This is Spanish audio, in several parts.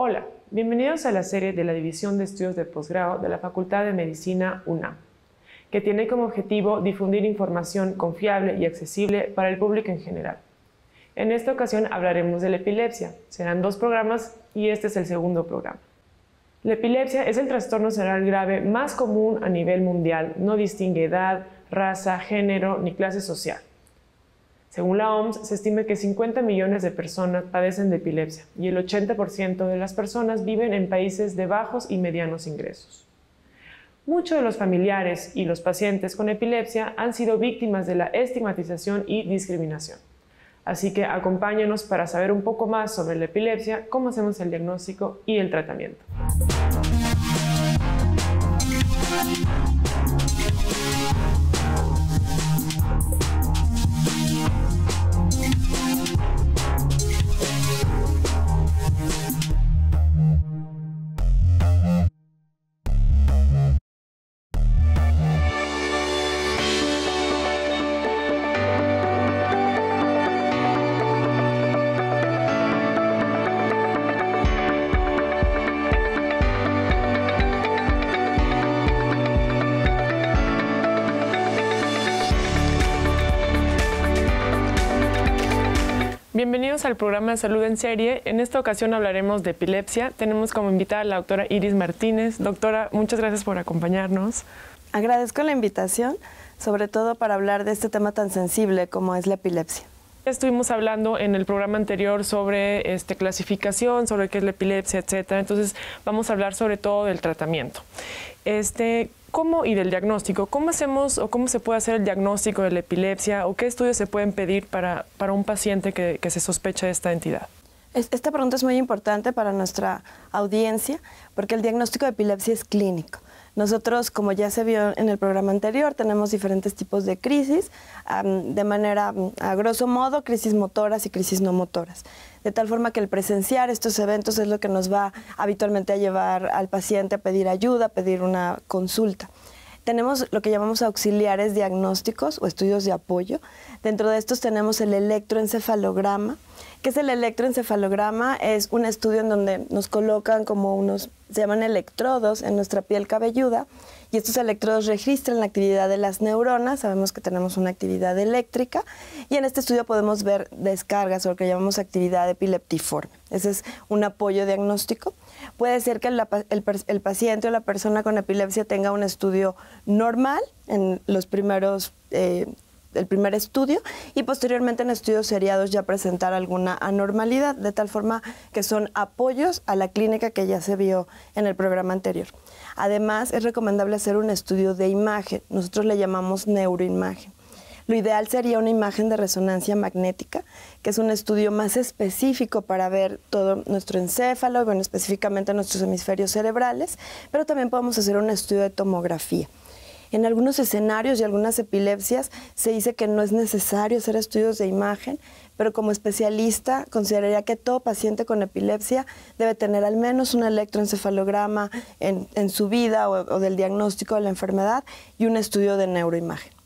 Hola, bienvenidos a la serie de la División de Estudios de Posgrado de la Facultad de Medicina UNAM, que tiene como objetivo difundir información confiable y accesible para el público en general. En esta ocasión hablaremos de la epilepsia. Serán dos programas y este es el segundo programa. La epilepsia es el trastorno cerebral grave más común a nivel mundial, no distingue edad, raza, género ni clase social. Según la OMS, se estima que 50 millones de personas padecen de epilepsia y el 80% de las personas viven en países de bajos y medianos ingresos. Muchos de los familiares y los pacientes con epilepsia han sido víctimas de la estigmatización y discriminación. Así que acompáñanos para saber un poco más sobre la epilepsia, cómo hacemos el diagnóstico y el tratamiento. al programa de Salud en Serie. En esta ocasión hablaremos de epilepsia. Tenemos como invitada a la doctora Iris Martínez. Doctora, muchas gracias por acompañarnos. Agradezco la invitación, sobre todo para hablar de este tema tan sensible como es la epilepsia. Estuvimos hablando en el programa anterior sobre este, clasificación, sobre qué es la epilepsia, etcétera. Entonces, vamos a hablar sobre todo del tratamiento. Este, ¿cómo, y del diagnóstico, ¿cómo hacemos o cómo se puede hacer el diagnóstico de la epilepsia o qué estudios se pueden pedir para, un paciente que, que se sospecha de esta entidad? Esta pregunta es muy importante para nuestra audiencia porque el diagnóstico de epilepsia es clínico. Nosotros, como ya se vio en el programa anterior, tenemos diferentes tipos de crisis, de manera, a grosso modo, crisis motoras y crisis no motoras. De tal forma que el presenciar estos eventos es lo que nos va habitualmente a llevar al paciente a pedir ayuda, a pedir una consulta tenemos lo que llamamos auxiliares diagnósticos o estudios de apoyo. Dentro de estos tenemos el electroencefalograma. ¿Qué es el electroencefalograma? Es un estudio en donde nos colocan como unos, se llaman electrodos en nuestra piel cabelluda y estos electrodos registran la actividad de las neuronas. Sabemos que tenemos una actividad eléctrica y en este estudio podemos ver descargas o lo que llamamos actividad epileptiforme. Ese es un apoyo diagnóstico. Puede ser que el, paciente o la persona con epilepsia tenga un estudio normal en eh, el primer estudio y posteriormente en estudios seriados ya presentar alguna anormalidad, de tal forma que son apoyos a la clínica que ya se vio en el programa anterior. Además, es recomendable hacer un estudio de imagen, nosotros le llamamos neuroimagen lo ideal sería una imagen de resonancia magnética, que es un estudio más específico para ver todo nuestro encéfalo, bueno, específicamente nuestros hemisferios cerebrales, pero también podemos hacer un estudio de tomografía. En algunos escenarios y algunas epilepsias se dice que no es necesario hacer estudios de imagen, pero como especialista consideraría que todo paciente con epilepsia debe tener al menos un electroencefalograma en, su vida o del diagnóstico de la enfermedad y un estudio de neuroimagen.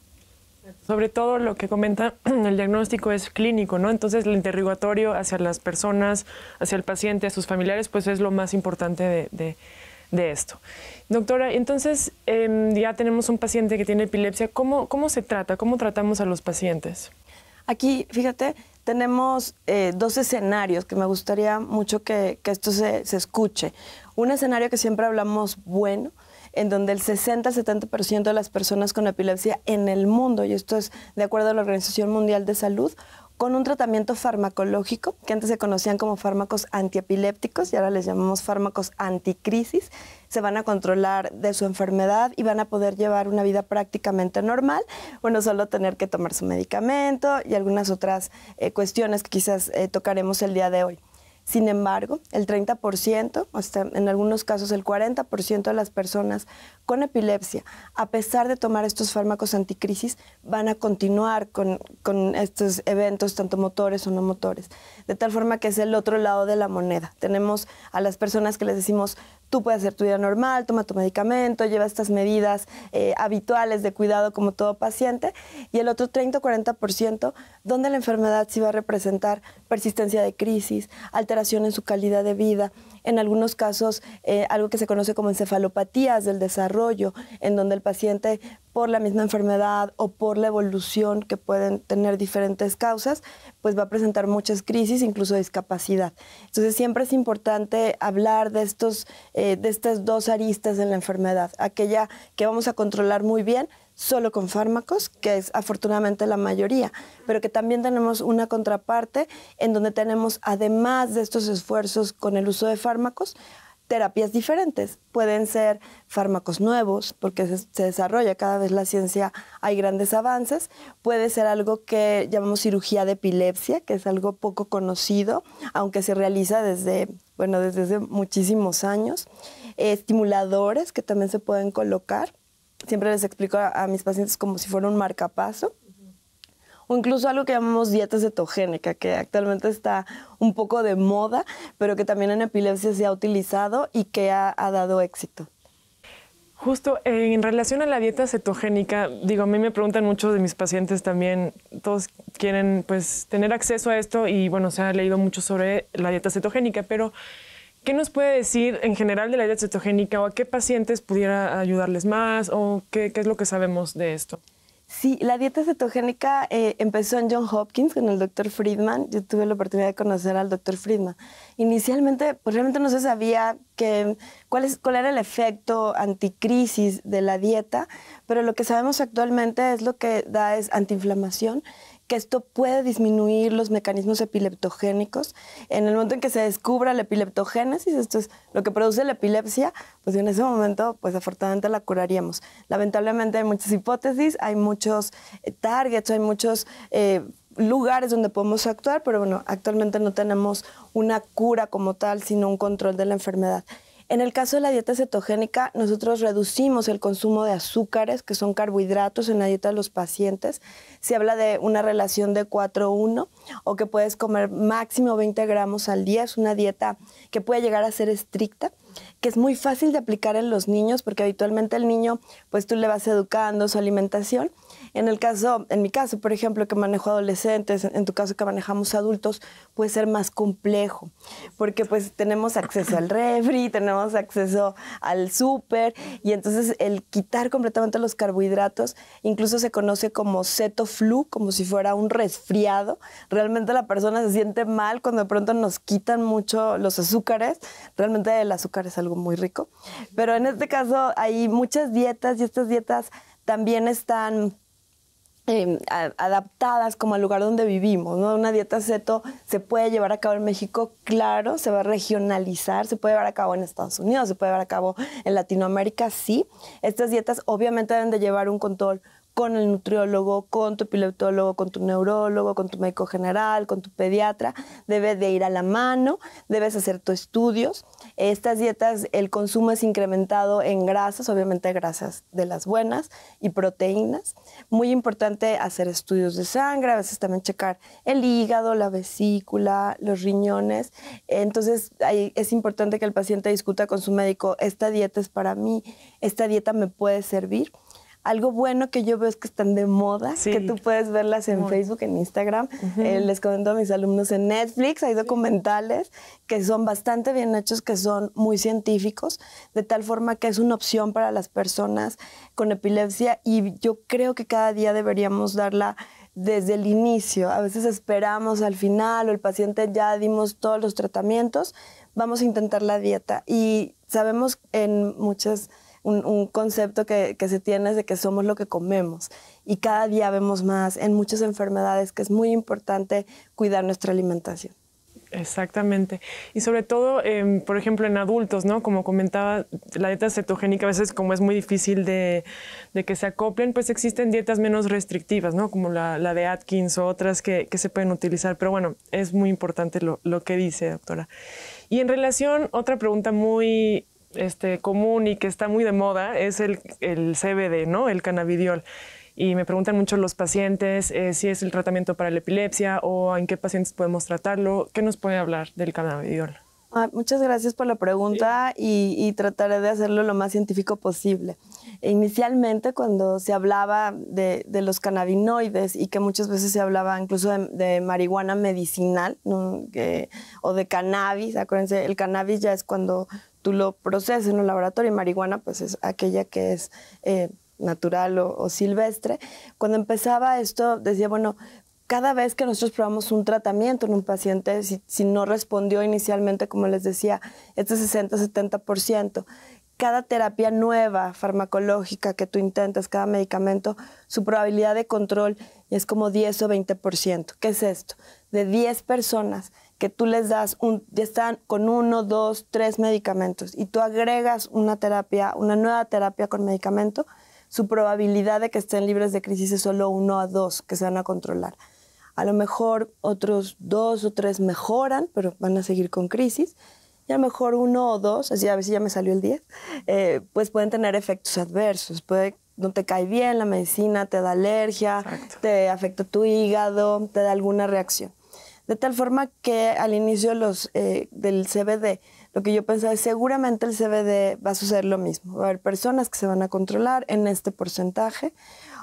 Sobre todo lo que comenta el diagnóstico es clínico, ¿no? Entonces el interrogatorio hacia las personas, hacia el paciente, a sus familiares, pues es lo más importante de, esto. Doctora, entonces em, ya tenemos un paciente que tiene epilepsia. ¿Cómo, se trata? ¿Cómo tratamos a los pacientes? Aquí, fíjate, tenemos eh, dos escenarios que me gustaría mucho que, esto se, se, escuche. Un escenario que siempre hablamos bueno, en donde el 60-70% de las personas con epilepsia en el mundo, y esto es de acuerdo a la Organización Mundial de Salud, con un tratamiento farmacológico, que antes se conocían como fármacos antiepilépticos y ahora les llamamos fármacos anticrisis, se van a controlar de su enfermedad y van a poder llevar una vida prácticamente normal, bueno, solo tener que tomar su medicamento y algunas otras eh, cuestiones que quizás eh, tocaremos el día de hoy. Sin embargo, el 30%, hasta en algunos casos el 40% de las personas con epilepsia, a pesar de tomar estos fármacos anticrisis, van a continuar con, estos eventos, tanto motores o no motores. De tal forma que es el otro lado de la moneda. Tenemos a las personas que les decimos, tú puedes hacer tu vida normal, toma tu medicamento, lleva estas medidas eh, habituales de cuidado como todo paciente, y el otro 30-40% o donde la enfermedad sí va a representar persistencia de crisis, alteración en su calidad de vida, en algunos casos eh, algo que se conoce como encefalopatías del desarrollo, en donde el paciente por la misma enfermedad o por la evolución que pueden tener diferentes causas, pues va a presentar muchas crisis, incluso discapacidad. Entonces siempre es importante hablar de, estos, eh, de estas dos aristas de la enfermedad, aquella que vamos a controlar muy bien solo con fármacos, que es afortunadamente la mayoría, pero que también tenemos una contraparte en donde tenemos, además de estos esfuerzos con el uso de fármacos, terapias diferentes. Pueden ser fármacos nuevos, porque se, desarrolla cada vez la ciencia, hay grandes avances. Puede ser algo que llamamos cirugía de epilepsia, que es algo poco conocido, aunque se realiza desde, bueno, desde muchísimos años. estimuladores que también se pueden colocar siempre les explico a, mis pacientes como si fuera un marcapaso. O incluso algo que llamamos dieta cetogénica, que actualmente está un poco de moda, pero que también en epilepsia se ha utilizado y que ha, ha dado éxito. Justo en relación a la dieta cetogénica, digo, a mí me preguntan muchos de mis pacientes también, todos quieren pues tener acceso a esto y bueno, se ha leído mucho sobre la dieta cetogénica, pero ¿Qué nos puede decir en general de la dieta cetogénica o a qué pacientes pudiera ayudarles más o qué, qué es lo que sabemos de esto? Sí, la dieta cetogénica eh, empezó en John Hopkins con el doctor Friedman. Yo tuve la oportunidad de conocer al doctor Friedman. Inicialmente, pues realmente no se sabía cuál, cuál era el efecto anticrisis de la dieta, pero lo que sabemos actualmente es lo que da es antiinflamación que esto puede disminuir los mecanismos epileptogénicos. En el momento en que se descubra la epileptogénesis, esto es lo que produce la epilepsia, pues en ese momento, pues afortunadamente la curaríamos. Lamentablemente hay muchas hipótesis, hay muchos eh, targets, hay muchos... Eh, lugares donde podemos actuar, pero bueno, actualmente no tenemos una cura como tal, sino un control de la enfermedad. En el caso de la dieta cetogénica, nosotros reducimos el consumo de azúcares, que son carbohidratos en la dieta de los pacientes. Se habla de una relación de 4-1 o que puedes comer máximo 20 gramos al día. Es una dieta que puede llegar a ser estricta que es muy fácil de aplicar en los niños porque habitualmente el niño, pues tú le vas educando su alimentación en el caso, en mi caso, por ejemplo, que manejo adolescentes, en tu caso que manejamos adultos, puede ser más complejo, porque pues tenemos acceso al refri, tenemos acceso al súper, y entonces el quitar completamente los carbohidratos, incluso se conoce como ceto flu, como si fuera un resfriado. Realmente la persona se siente mal cuando de pronto nos quitan mucho los azúcares. Realmente el azúcar es algo muy rico, pero en este caso hay muchas dietas y estas dietas también están Em, adaptadas como al lugar donde vivimos, ¿no? Una dieta seto se puede llevar a cabo en México, claro, se va a regionalizar, se puede llevar a cabo en Estados Unidos, se puede llevar a cabo en Latinoamérica, sí. Estas dietas obviamente deben de llevar un control con el nutriólogo, con tu epileptólogo, con tu neurólogo, con tu médico general, con tu pediatra, Debes de ir a la mano, debes hacer tus estudios. Estas dietas, el consumo es incrementado en grasas, obviamente grasas de las buenas y proteínas. Muy importante hacer estudios de sangre, a veces también checar el hígado, la vesícula, los riñones. Entonces es importante que el paciente discuta con su médico, esta dieta es para mí, esta dieta me puede servir. Algo bueno que yo veo es que están de moda, que tú puedes verlas en Facebook, en Instagram. Eh, les comento a mis alumnos en Netflix, hay documentales que son bastante bien hechos, que son muy científicos, de tal forma que es una opción para las personas con epilepsia y yo creo que cada día deberíamos darla desde el inicio. A veces esperamos al final o el paciente ya dimos todos los tratamientos, vamos a intentar la dieta y sabemos en muchas un, concepto que, se tiene es de que somos lo que comemos y cada día vemos más en muchas enfermedades que es muy importante cuidar nuestra alimentación. Exactamente. Y sobre todo, em, por ejemplo, en adultos, ¿no? Como comentaba, la dieta cetogénica a veces como es muy difícil de, que se acoplen, pues existen dietas menos restrictivas, ¿no? Como la, de Atkins o otras que, se pueden utilizar. Pero bueno, es muy importante lo, lo que dice, doctora. Y en relación, otra pregunta muy este, común y que está muy de moda es el, CBD, ¿no? El cannabidiol. Y me preguntan mucho los pacientes eh, si es el tratamiento para la epilepsia o en qué pacientes podemos tratarlo. ¿Qué nos puede hablar del cannabidiol? Ah, muchas gracias por la pregunta y, trataré de hacerlo lo más científico posible. Inicialmente, cuando se hablaba de, los cannabinoides y que muchas veces se hablaba incluso de, marihuana medicinal o de cannabis, acuérdense, el cannabis ya es cuando tú lo procesas en un laboratorio y marihuana pues es aquella que es eh, natural o, silvestre. Cuando empezaba esto decía, bueno, cada vez que nosotros probamos un tratamiento en un paciente, si, si no respondió inicialmente, como les decía, este 60-70%, cada terapia nueva farmacológica que tú intentas, cada medicamento, su probabilidad de control es como 10 o 20%. ¿Qué es esto? De 10 personas que tú les das, un, ya están con uno, dos, tres medicamentos y tú agregas una terapia, una nueva terapia con medicamento, su probabilidad de que estén libres de crisis es solo uno a dos que se van a controlar. A lo mejor otros dos o tres mejoran, pero van a seguir con crisis. Y a lo mejor uno o dos, así a ver si ya me salió el 10, eh, pues pueden tener efectos adversos. Puede, no te cae bien la medicina, te da alergia, te afecta tu hígado, te da alguna reacción. De tal forma que al inicio los, eh, del CBD, lo que yo pensaba es seguramente el CBD va a suceder lo mismo. Va a haber personas que se van a controlar en este porcentaje,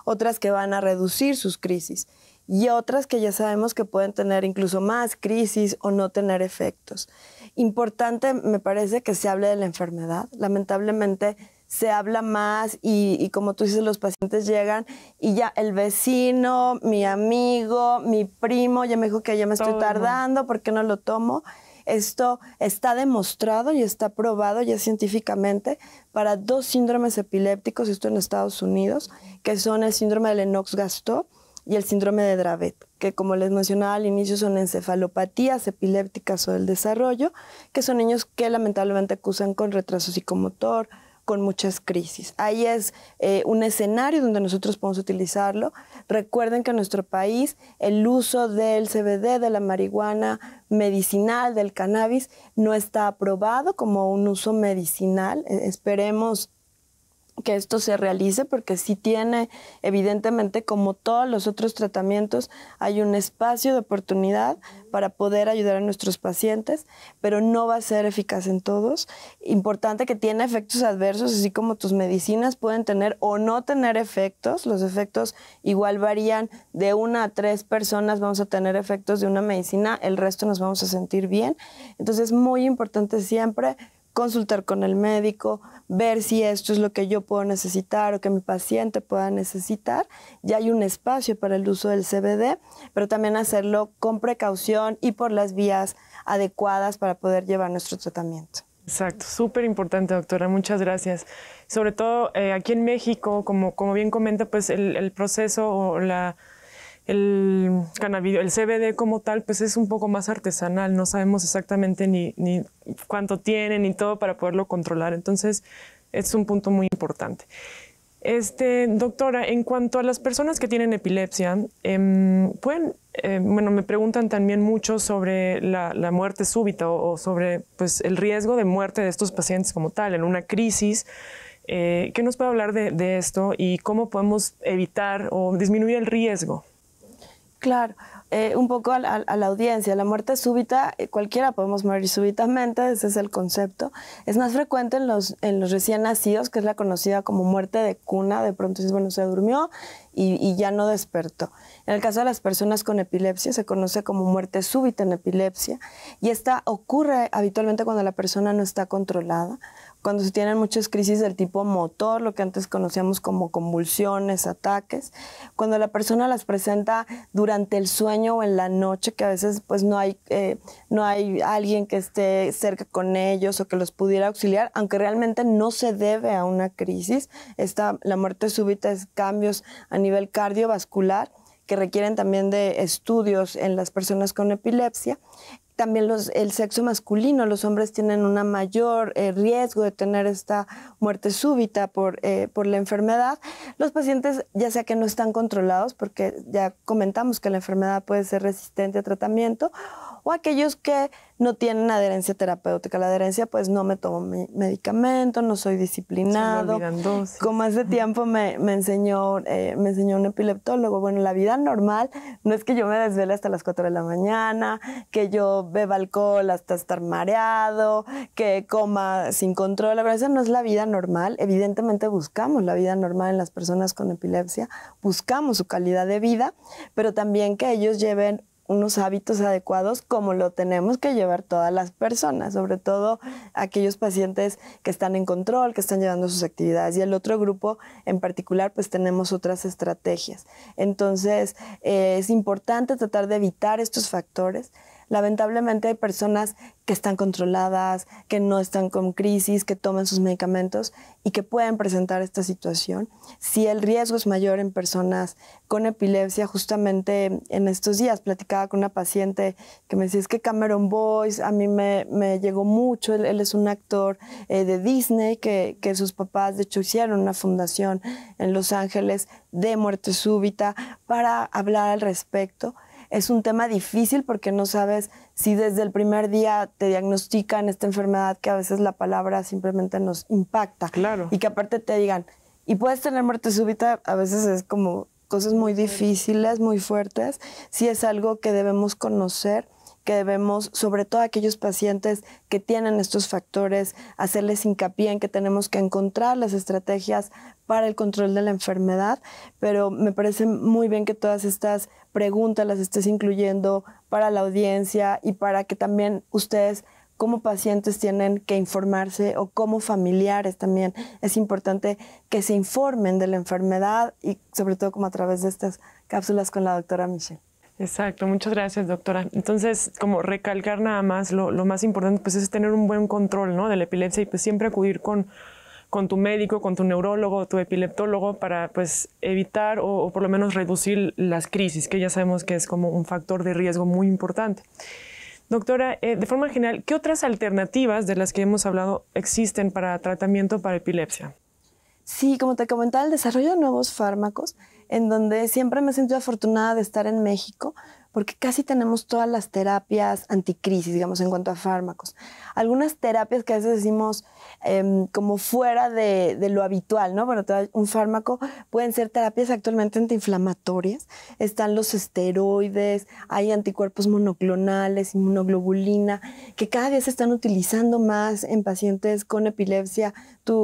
otras que van a reducir sus crisis y otras que ya sabemos que pueden tener incluso más crisis o no tener efectos. Importante me parece que se hable de la enfermedad. Lamentablemente se habla más y, como tú dices, los pacientes llegan y ya el vecino, mi amigo, mi primo ya me dijo que ya me estoy tardando, ¿por qué no lo tomo? Esto está demostrado y está probado ya científicamente para dos síndromes epilépticos, esto en Estados Unidos, que son el síndrome de Lennox-Gastaut y el síndrome de Dravet, que como les mencionaba al inicio son encefalopatías epilépticas o del desarrollo, que son niños que lamentablemente acusan con retraso psicomotor, con muchas crisis. Ahí es eh, un escenario donde nosotros podemos utilizarlo. Recuerden que en nuestro país el uso del CBD, de la marihuana medicinal, del cannabis, no está aprobado como un uso medicinal. E, esperemos que esto se realice porque si tiene, evidentemente, como todos los otros tratamientos, hay un espacio de oportunidad para poder ayudar a nuestros pacientes, pero no va a ser eficaz en todos. Importante que tiene efectos adversos, así como tus medicinas pueden tener o no tener efectos. Los efectos igual varían de una a tres personas, vamos a tener efectos de una medicina, el resto nos vamos a sentir bien. Entonces, muy importante siempre consultar con el médico, ver si esto es lo que yo puedo necesitar o que mi paciente pueda necesitar. Ya hay un espacio para el uso del CBD, pero también hacerlo con precaución y por las vías adecuadas para poder llevar nuestro tratamiento. Exacto, súper importante, doctora. Muchas gracias. Sobre todo eh, aquí en México, como, como bien comenta, pues el proceso o la el el CBD como tal, pues es un poco más artesanal, no sabemos exactamente ni, cuánto tienen ni todo para poderlo controlar, entonces es un punto muy importante. Este, doctora, en cuanto a las personas que tienen epilepsia, em, pueden, em, bueno, me preguntan también mucho sobre la, muerte súbita o, sobre pues, el riesgo de muerte de estos pacientes como tal, en una crisis. Eh, ¿Qué nos puede hablar de esto y cómo podemos evitar o disminuir el riesgo? Claro, eh, un poco a, la audiencia, la muerte súbita, eh, cualquiera podemos morir súbitamente, ese es el concepto. Es más frecuente en los, recién nacidos, que es la conocida como muerte de cuna, de pronto bueno, se durmió y, ya no despertó. En el caso de las personas con epilepsia, se conoce como muerte súbita en epilepsia y esta ocurre habitualmente cuando la persona no está controlada cuando se tienen muchas crisis del tipo motor, lo que antes conocíamos como convulsiones, ataques, cuando la persona las presenta durante el sueño o en la noche, que a veces pues no hay, eh, no hay alguien que esté cerca con ellos o que los pudiera auxiliar, aunque realmente no se debe a una crisis. Esta, la muerte súbita es cambios a nivel cardiovascular que requieren también de estudios en las personas con epilepsia también los, el sexo masculino, los hombres tienen un mayor eh, riesgo de tener esta muerte súbita por, eh, por la enfermedad. Los pacientes, ya sea que no están controlados, porque ya comentamos que la enfermedad puede ser resistente a tratamiento, o aquellos que no tienen adherencia terapéutica. La adherencia, pues no me tomo mi medicamento, no soy disciplinado. Como hace tiempo me, enseñó, eh, me enseñó un epileptólogo, bueno, la vida normal no es que yo me desvele hasta las 4 de la mañana, que yo beba alcohol hasta estar mareado, que coma sin control. La verdad, no es la vida normal. Evidentemente buscamos la vida normal en las personas con epilepsia, buscamos su calidad de vida, pero también que ellos lleven unos hábitos adecuados como lo tenemos que llevar todas las personas, sobre todo aquellos pacientes que están en control, que están llevando sus actividades. Y el otro grupo en particular, pues tenemos otras estrategias. Entonces, eh, es importante tratar de evitar estos factores Lamentablemente hay personas que están controladas, que no están con crisis, que toman sus medicamentos y que pueden presentar esta situación. Si el riesgo es mayor en personas con epilepsia, justamente en estos días platicaba con una paciente que me decía, es que Cameron Boyce a mí me, llegó mucho, él, es un actor eh, de Disney que, que sus papás de hecho hicieron una fundación en Los Ángeles de muerte súbita para hablar al respecto es un tema difícil porque no sabes si desde el primer día te diagnostican esta enfermedad que a veces la palabra simplemente nos impacta. Claro. Y que aparte te digan, y puedes tener muerte súbita, a veces es como cosas muy difíciles, muy fuertes. si es algo que debemos conocer que debemos, sobre todo aquellos pacientes que tienen estos factores, hacerles hincapié en que tenemos que encontrar las estrategias para el control de la enfermedad, pero me parece muy bien que todas estas preguntas las estés incluyendo para la audiencia y para que también ustedes como pacientes tienen que informarse o como familiares también. Es importante que se informen de la enfermedad y sobre todo como a través de estas cápsulas con la doctora Michelle. Exacto, muchas gracias, doctora. Entonces, como recalcar nada más, lo, más importante pues es tener un buen control de la epilepsia y pues siempre acudir con, tu médico, con tu neurólogo, tu epileptólogo para pues evitar o, por lo menos reducir las crisis, que ya sabemos que es como un factor de riesgo muy importante. Doctora, eh, de forma general, ¿qué otras alternativas de las que hemos hablado existen para tratamiento para epilepsia? Sí, como te comentaba, el desarrollo de nuevos fármacos en donde siempre me he sentido afortunada de estar en México porque casi tenemos todas las terapias anticrisis, digamos, en cuanto a fármacos. Algunas terapias que a veces decimos em, como fuera de, de, lo habitual, ¿no? Bueno, un fármaco pueden ser terapias actualmente antiinflamatorias, están los esteroides, hay anticuerpos monoclonales, inmunoglobulina, que cada vez se están utilizando más en pacientes con epilepsia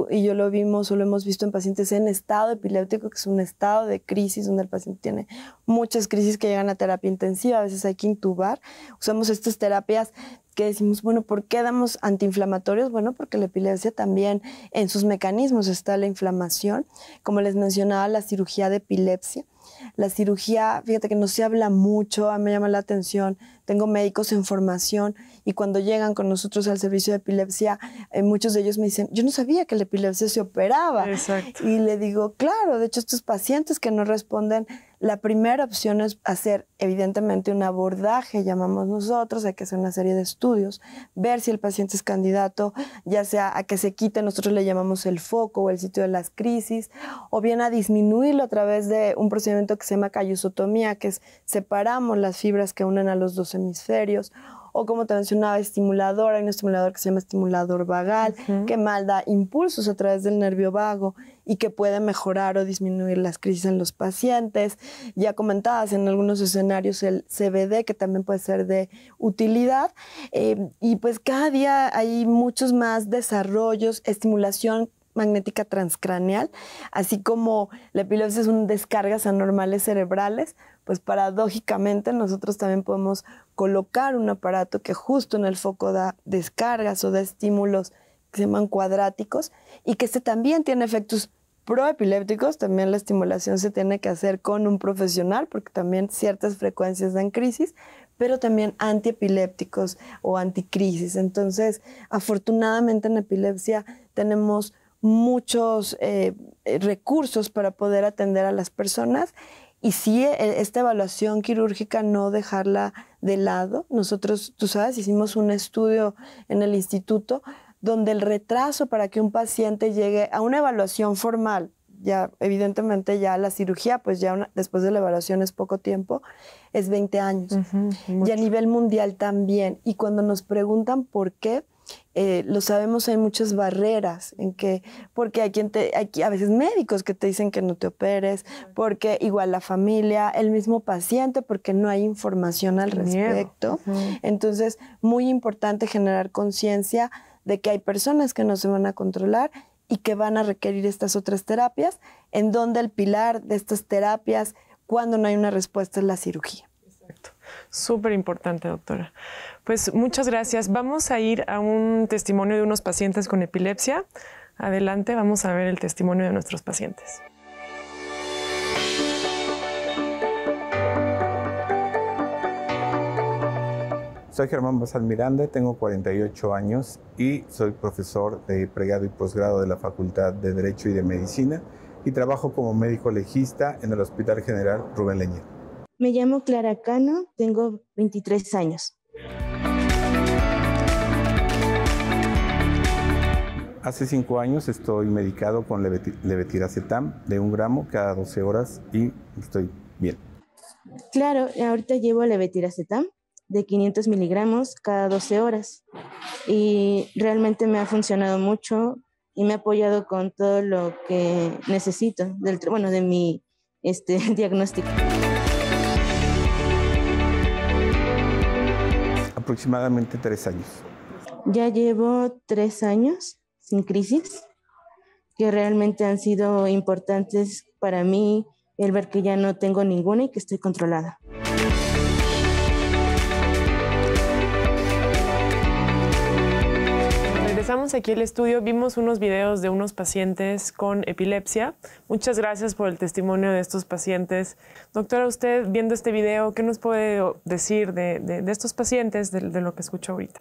y yo lo vimos o lo hemos visto en pacientes en estado epiléptico, que es un estado de crisis donde el paciente tiene muchas crisis que llegan a terapia intensiva, a veces hay que intubar. Usamos estas terapias que decimos, bueno, ¿por qué damos antiinflamatorios? Bueno, porque la epilepsia también en sus mecanismos está la inflamación. Como les mencionaba, la cirugía de epilepsia la cirugía, fíjate que no se habla mucho, a mí me llama la atención. Tengo médicos en formación y cuando llegan con nosotros al servicio de epilepsia, eh, muchos de ellos me dicen, yo no sabía que la epilepsia se operaba. Exacto. Y le digo, claro, de hecho estos pacientes que no responden la primera opción es hacer, evidentemente, un abordaje, llamamos nosotros, hay que hacer una serie de estudios, ver si el paciente es candidato, ya sea a que se quite, nosotros le llamamos el foco o el sitio de las crisis, o bien a disminuirlo a través de un procedimiento que se llama callosotomía, que es separamos las fibras que unen a los dos hemisferios, o como te mencionaba, estimulador, hay un estimulador que se llama estimulador vagal, que malda impulsos a través del nervio vago y que puede mejorar o disminuir las crisis en los pacientes. Ya comentabas en algunos escenarios el CBD, que también puede ser de utilidad. Eh, y pues cada día hay muchos más desarrollos, estimulación magnética transcraneal, así como la epilepsia son descargas anormales cerebrales, pues paradójicamente nosotros también podemos colocar un aparato que justo en el foco da descargas o da estímulos que se llaman cuadráticos y que este también tiene efectos proepilépticos, también la estimulación se tiene que hacer con un profesional porque también ciertas frecuencias dan crisis, pero también antiepilépticos o anticrisis. Entonces, afortunadamente en epilepsia tenemos muchos eh, eh, recursos para poder atender a las personas y sí, e, esta evaluación quirúrgica no dejarla de lado. Nosotros, tú sabes, hicimos un estudio en el instituto donde el retraso para que un paciente llegue a una evaluación formal, ya evidentemente ya la cirugía, pues ya después de la evaluación es poco tiempo, es 20 años. y a nivel mundial también. Y cuando nos preguntan por qué, eh, lo sabemos, hay muchas barreras en que, porque hay quien a veces médicos que te dicen que no te operes, porque igual la familia, el mismo paciente, porque no hay información al respecto. Entonces, muy importante generar conciencia de que hay personas que no se van a controlar y que van a requerir estas otras terapias, en donde el pilar de estas terapias, cuando no hay una respuesta, es la cirugía. Exacto. Súper importante, doctora. Pues muchas gracias. Vamos a ir a un testimonio de unos pacientes con epilepsia. Adelante, vamos a ver el testimonio de nuestros pacientes. Soy Germán Basal Miranda, tengo 48 años y soy profesor de pregrado y posgrado de la Facultad de Derecho y de Medicina y trabajo como médico legista en el Hospital General Rubén Leña. Me llamo Clara Cano, tengo 23 años. Hace cinco años estoy medicado con levetiracetam de un gramo cada 12 horas y estoy bien. Claro, ahorita llevo levetiracetam de 500 miligramos cada 12 horas y realmente me ha funcionado mucho y me ha apoyado con todo lo que necesito, del, bueno, de mi este, diagnóstico. Aproximadamente tres años. Ya llevo tres años sin crisis, que realmente han sido importantes para mí el ver que ya no tengo ninguna y que estoy controlada. Regresamos aquí al estudio, vimos unos videos de unos pacientes con epilepsia. Muchas gracias por el testimonio de estos pacientes. Doctora, usted viendo este video, ¿qué nos puede decir de, estos pacientes, de, lo que escucho ahorita?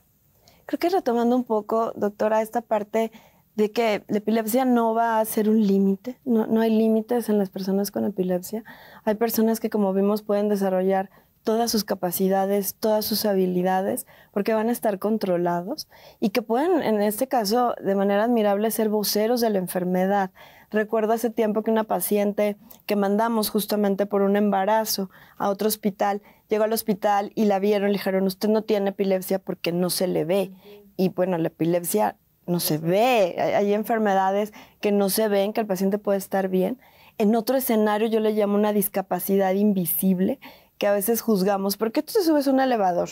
Creo que retomando un poco, doctora, esta parte de que la epilepsia no va a ser un límite, no, hay límites en las personas con epilepsia. Hay personas que, como vimos, pueden desarrollar todas sus capacidades, todas sus habilidades, porque van a estar controlados y que pueden, en este caso, de manera admirable, ser voceros de la enfermedad. Recuerdo hace tiempo que una paciente que mandamos justamente por un embarazo a otro hospital Llegó al hospital y la vieron, le dijeron, usted no tiene epilepsia porque no se le ve. Y bueno, la epilepsia no se ve. Hay, enfermedades que no se ven, que el paciente puede estar bien. En otro escenario yo le llamo una discapacidad invisible, que a veces juzgamos, ¿por qué tú te subes un elevador?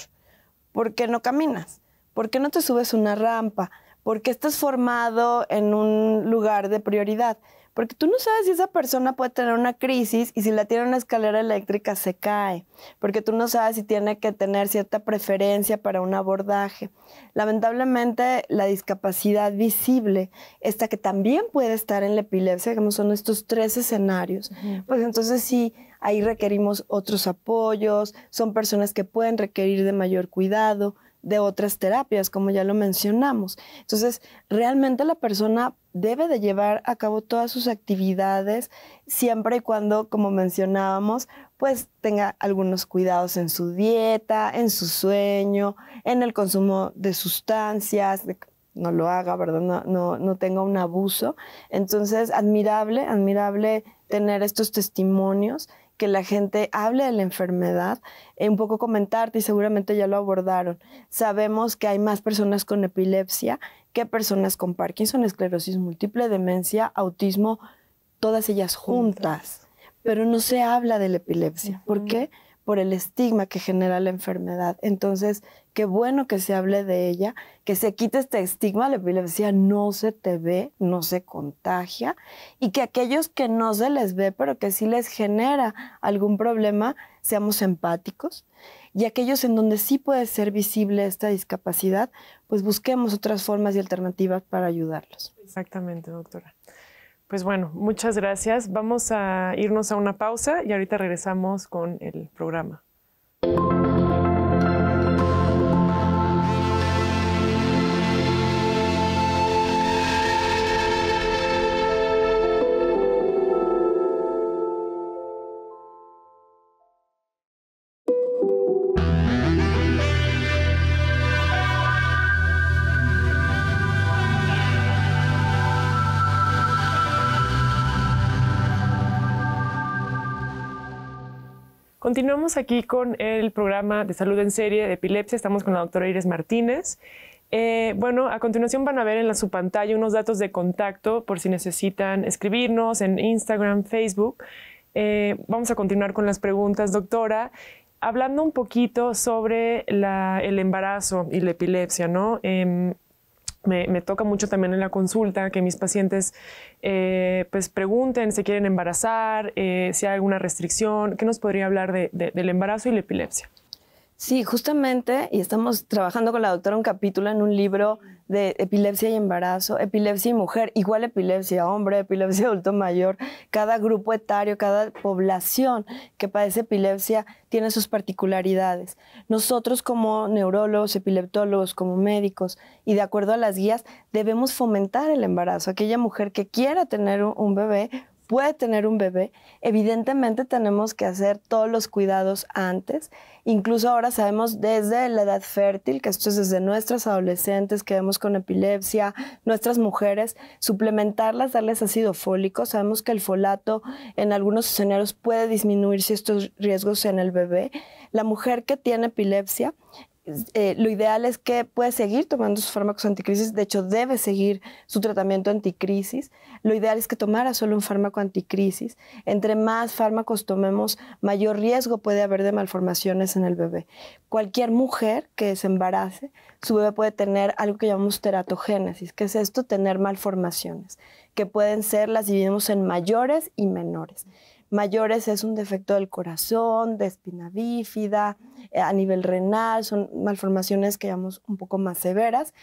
¿Por qué no caminas? ¿Por qué no te subes una rampa? ¿Por qué estás formado en un lugar de prioridad? Porque tú no sabes si esa persona puede tener una crisis y si la tiene una escalera eléctrica se cae, porque tú no sabes si tiene que tener cierta preferencia para un abordaje. Lamentablemente, la discapacidad visible, esta que también puede estar en la epilepsia, como son estos tres escenarios, pues entonces sí, ahí requerimos otros apoyos, son personas que pueden requerir de mayor cuidado, de otras terapias, como ya lo mencionamos. Entonces, realmente la persona debe de llevar a cabo todas sus actividades siempre y cuando, como mencionábamos, pues tenga algunos cuidados en su dieta, en su sueño, en el consumo de sustancias, no lo haga, ¿verdad? No, no, no tenga un abuso. Entonces, admirable, admirable tener estos testimonios que la gente hable de la enfermedad, eh, un poco comentarte y seguramente ya lo abordaron. Sabemos que hay más personas con epilepsia que personas con Parkinson, esclerosis múltiple, demencia, autismo, todas ellas juntas. Pero no se habla de la epilepsia. ¿Por qué? por el estigma que genera la enfermedad. Entonces, qué bueno que se hable de ella, que se quite este estigma, le decía, no se te ve, no se contagia, y que aquellos que no se les ve, pero que sí les genera algún problema, seamos empáticos, y aquellos en donde sí puede ser visible esta discapacidad, pues busquemos otras formas y alternativas para ayudarlos. Exactamente, doctora. Pues bueno, muchas gracias. Vamos a irnos a una pausa y ahorita regresamos con el programa. Continuamos aquí con el programa de salud en serie de epilepsia. Estamos con la doctora Iris Martínez. Eh, bueno, a continuación van a ver en la, su pantalla unos datos de contacto por si necesitan escribirnos en Instagram, Facebook. Eh, vamos a continuar con las preguntas, doctora. Hablando un poquito sobre el embarazo y la epilepsia, ¿no? Em, me, toca mucho también en la consulta que mis pacientes eh, pues pregunten si quieren embarazar, eh, si hay alguna restricción. ¿Qué nos podría hablar del embarazo y la epilepsia? Sí, justamente, y estamos trabajando con la doctora un capítulo en un libro de epilepsia y embarazo, epilepsia y mujer, igual epilepsia hombre, epilepsia adulto mayor, cada grupo etario, cada población que padece epilepsia tiene sus particularidades. Nosotros como neurólogos, epileptólogos, como médicos y de acuerdo a las guías, debemos fomentar el embarazo. Aquella mujer que quiera tener un bebé puede tener un bebé. Evidentemente tenemos que hacer todos los cuidados antes Incluso ahora sabemos desde la edad fértil, que esto es desde nuestras adolescentes que vemos con epilepsia, nuestras mujeres, suplementarlas, darles ácido fólico. Sabemos que el folato en algunos escenarios puede disminuir estos riesgos en el bebé. La mujer que tiene epilepsia eh, lo ideal es que puede seguir tomando sus fármacos anticrisis, de hecho debe seguir su tratamiento anticrisis. Lo ideal es que tomara solo un fármaco anticrisis. Entre más fármacos tomemos, mayor riesgo puede haber de malformaciones en el bebé. Cualquier mujer que se embarace, su bebé puede tener algo que llamamos teratogénesis, que es esto, tener malformaciones, que pueden ser, las dividimos en mayores y menores mayores es un defecto del corazón, de espina bífida, eh, a nivel renal, son malformaciones que llamamos un poco más severas.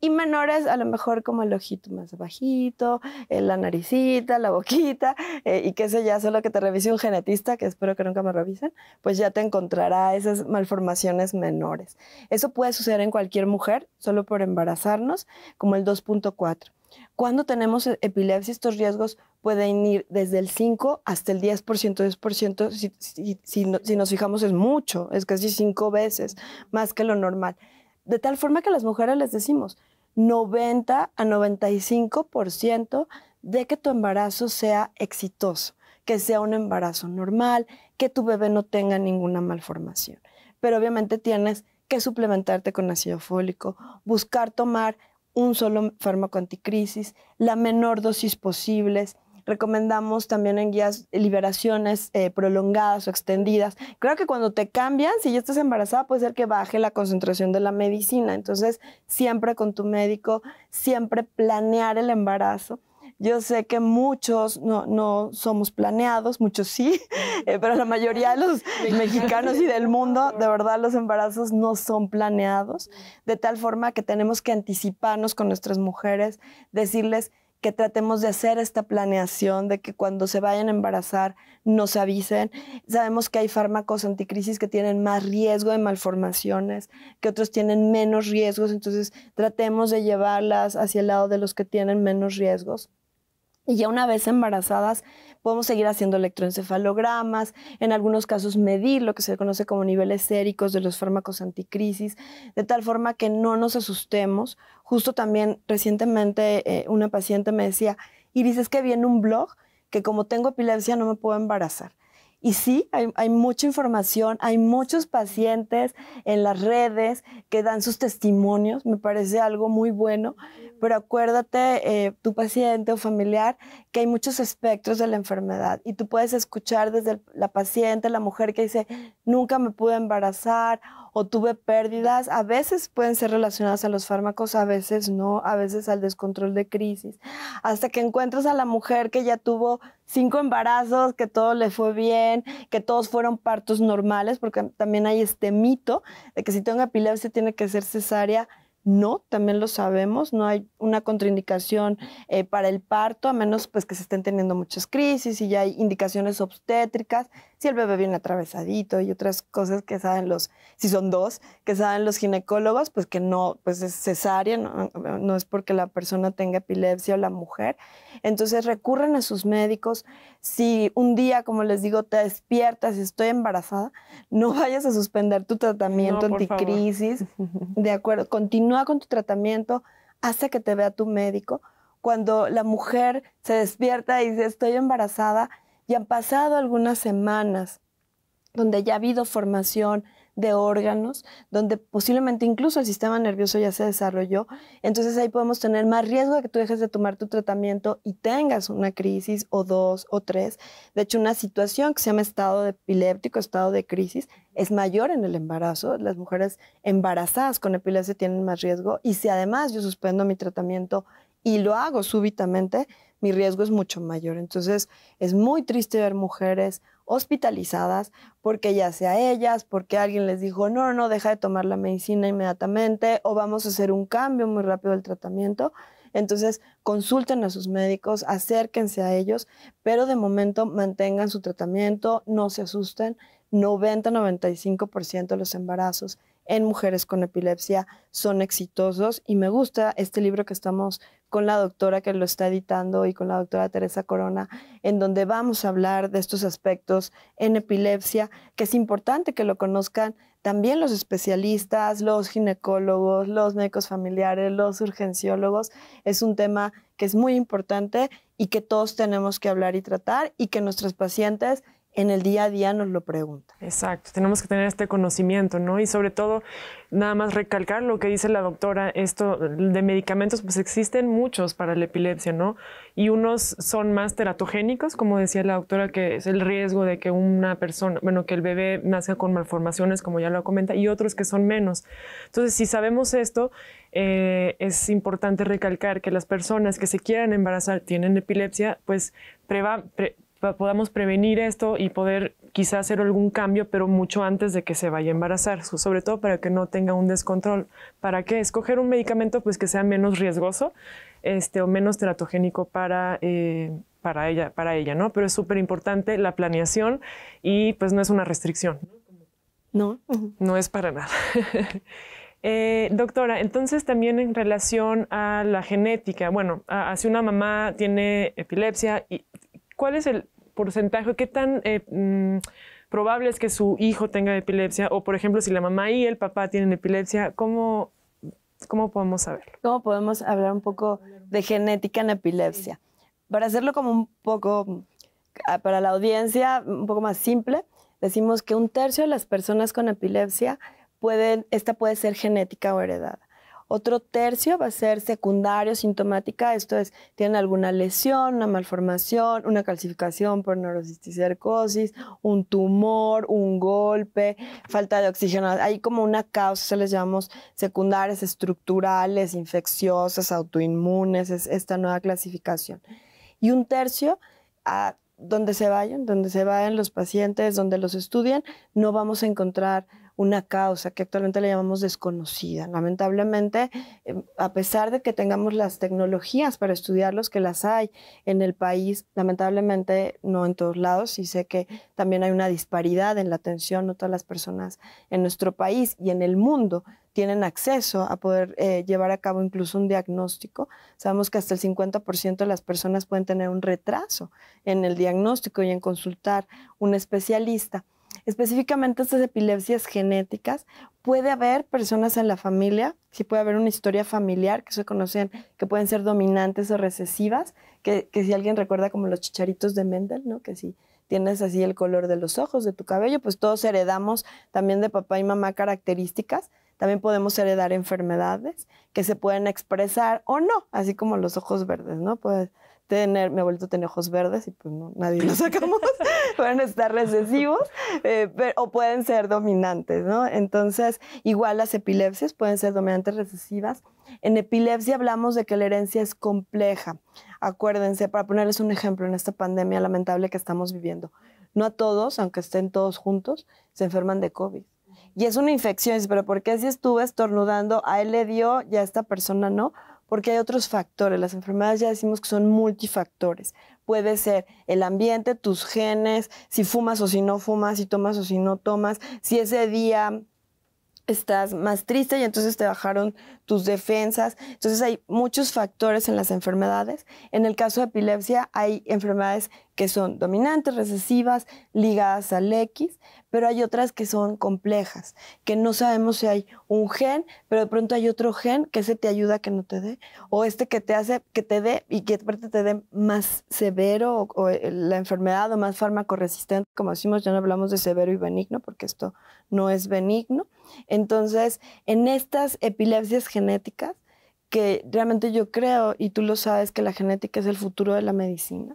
Y menores, a lo mejor como el ojito más bajito, eh, la naricita, la boquita, eh, y que sé ya, solo que te revise un genetista, que espero que nunca me revisen, pues ya te encontrará esas malformaciones menores. Eso puede suceder en cualquier mujer, solo por embarazarnos, como el 2.4. Cuando tenemos e-, epilepsia, estos riesgos pueden ir desde el 5 hasta el 10%, 10% si, si, nos fijamos es mucho, es casi cinco veces más que lo normal. De tal forma que a las mujeres les decimos, 90 a 95% de que tu embarazo sea exitoso, que sea un embarazo normal, que tu bebé no tenga ninguna malformación. Pero obviamente tienes que suplementarte con ácido fólico, buscar tomar un solo fármaco anticrisis, la menor dosis posible. Recomendamos también en guías liberaciones eh, prolongadas o extendidas. Creo que cuando te cambian, si ya estás embarazada, puede ser que baje la concentración de la medicina. Entonces, siempre con tu médico, siempre planear el embarazo yo sé que muchos no, no somos planeados, muchos sí, eh, pero la mayoría de los mexicanos y del mundo, de verdad, los embarazos no son planeados, de tal forma que tenemos que anticiparnos con nuestras mujeres, decirles que tratemos de hacer esta planeación, de que cuando se vayan a embarazar nos avisen. Sabemos que hay fármacos anticrisis que tienen más riesgo de malformaciones, que otros tienen menos riesgos, entonces tratemos de llevarlas hacia el lado de los que tienen menos riesgos. Y ya una vez embarazadas, podemos seguir haciendo electroencefalogramas, en algunos casos medir lo que se conoce como niveles séricos de los fármacos anticrisis, de tal forma que no nos asustemos. Justo también recientemente eh, una paciente me decía, y dices que vi en un blog que como tengo epilepsia no me puedo embarazar. Y sí, hay, mucha información, hay muchos pacientes en las redes que dan sus testimonios, me parece algo muy bueno, pero acuérdate, eh, tu paciente o familiar, que hay muchos espectros de la enfermedad y tú puedes escuchar desde la paciente, la mujer que dice, nunca me pude embarazar o tuve pérdidas, a veces pueden ser relacionadas a los fármacos, a veces no, a veces al descontrol de crisis, hasta que encuentras a la mujer que ya tuvo cinco embarazos, que todo le fue bien, que todos fueron partos normales, porque también hay este mito de que si tengo epilepsia tiene que ser cesárea no, también lo sabemos, no hay una contraindicación eh, para el parto, a menos pues que se estén teniendo muchas crisis y ya hay indicaciones obstétricas si el bebé viene atravesadito y otras cosas que saben los, si son dos, que saben los ginecólogos, pues que no, pues es cesárea, no, no es porque la persona tenga epilepsia o la mujer. Entonces recurren a sus médicos. Si un día, como les digo, te despiertas y estoy embarazada, no vayas a suspender tu tratamiento no, anticrisis. De acuerdo, continúa con tu tratamiento hasta que te vea tu médico. Cuando la mujer se despierta y dice, estoy embarazada, y han pasado algunas semanas donde ya ha habido formación de órganos, donde posiblemente incluso el sistema nervioso ya se desarrolló, entonces ahí podemos tener más riesgo de que tú dejes de tomar tu tratamiento y tengas una crisis o dos o tres. De hecho, una situación que se llama estado de epiléptico, estado de crisis, es mayor en el embarazo. Las mujeres embarazadas con epilepsia tienen más riesgo y si además yo suspendo mi tratamiento y lo hago súbitamente, mi riesgo es mucho mayor. Entonces, es muy triste ver mujeres hospitalizadas porque ya sea ellas, porque alguien les dijo, no, no, deja de tomar la medicina inmediatamente o vamos a hacer un cambio muy rápido del tratamiento. Entonces, consulten a sus médicos, acérquense a ellos, pero de momento mantengan su tratamiento, no se asusten. 90-95% de los embarazos en mujeres con epilepsia son exitosos. Y me gusta este libro que estamos con la doctora que lo está editando y con la doctora Teresa Corona, en donde vamos a hablar de estos aspectos en epilepsia, que es importante que lo conozcan también los especialistas, los ginecólogos, los médicos familiares, los urgenciólogos. Es un tema que es muy importante y que todos tenemos que hablar y tratar y que nuestros pacientes en el día a día nos lo preguntan. Exacto, tenemos que tener este conocimiento, ¿no? Y sobre todo, nada más recalcar lo que dice la doctora, esto de medicamentos, pues existen muchos para la epilepsia, ¿no? Y unos son más teratogénicos, como decía la doctora, que es el riesgo de que una persona, bueno, que el bebé nazca con malformaciones, como ya lo comenta, y otros que son menos. Entonces, si sabemos esto, eh, es importante recalcar que las personas que se quieran embarazar tienen epilepsia, pues preva podamos prevenir esto y poder quizá hacer algún cambio, pero mucho antes de que se vaya a embarazar, sobre todo para que no tenga un descontrol. ¿Para qué? Escoger un medicamento pues, que sea menos riesgoso este, o menos teratogénico para, eh, para, ella, para ella, ¿no? Pero es súper importante la planeación y pues no es una restricción. No. No es para nada. Eh, doctora, entonces también en relación a la genética, bueno, hace una mamá tiene epilepsia y ¿Cuál es el porcentaje? ¿Qué tan eh, mm, probable es que su hijo tenga epilepsia? O, por ejemplo, si la mamá y el papá tienen epilepsia, ¿cómo, cómo podemos saberlo? ¿Cómo podemos hablar un poco de genética en epilepsia? Para hacerlo como un poco, ah, para la audiencia, un poco más simple, decimos que un tercio de las personas con epilepsia pueden, esta puede ser genética o heredada. Otro tercio va a ser secundario, sintomática, esto es, tienen alguna lesión, una malformación, una calcificación por neurocisticercosis, un tumor, un golpe, falta de oxígeno. Hay como una causa, se les llamamos secundarias, estructurales, infecciosas, autoinmunes, es esta nueva clasificación. Y un tercio... A, donde se vayan, donde se vayan los pacientes, donde los estudian, no vamos a encontrar una causa que actualmente le llamamos desconocida. Lamentablemente, em, a pesar de que tengamos las tecnologías para estudiarlos, que las hay en el país, lamentablemente no en todos lados, y sé que también hay una disparidad en la atención, no todas las personas en nuestro país y en el mundo tienen acceso a poder eh, llevar a cabo incluso un diagnóstico. Sabemos que hasta el 50% de las personas pueden tener un retraso en el diagnóstico y en consultar un especialista específicamente estas epilepsias genéticas, puede haber personas en la familia, si puede haber una historia familiar que se conocen, que pueden ser dominantes o recesivas, que, si alguien recuerda como los chicharitos de Mendel, ¿no? Que si tienes así el color de los ojos, de tu cabello, pues todos heredamos también de papá y mamá características. También podemos heredar enfermedades que se pueden expresar o no, así como los ojos verdes, ¿no? Pues, tener, mi abuelito tenía ojos verdes y pues no, nadie los sacamos, pueden estar recesivos eh, o pueden ser dominantes, ¿no? Entonces, igual las epilepsias pueden ser dominantes recesivas. En epilepsia hablamos de que la herencia es compleja. Acuérdense, para ponerles un ejemplo, en esta pandemia lamentable que estamos viviendo, no a todos, aunque estén todos juntos, se enferman de COVID. Y es una infección, pero ¿por qué si estuve estornudando, a él le dio y a esta persona no? porque hay otros factores. Las enfermedades ya decimos que son multifactores. Puede ser el ambiente, tus genes, si fumas o si no fumas, si tomas o si no tomas, si ese día estás más triste y entonces te bajaron tus defensas. Entonces hay muchos factores en las enfermedades. En el caso de epilepsia hay enfermedades que son dominantes, recesivas, ligadas al X, pero hay otras que son complejas, que no sabemos si hay un gen, pero de pronto hay otro gen que se te ayuda a que no te dé, o este que te hace que te dé y que aparte te dé más severo o, eh, la enfermedad o más fármaco resistente. como decimos, ya no hablamos de severo y benigno, porque esto no es benigno. Entonces, en estas epilepsias genéticas, que realmente yo creo, y tú lo sabes, que la genética es el futuro de la medicina,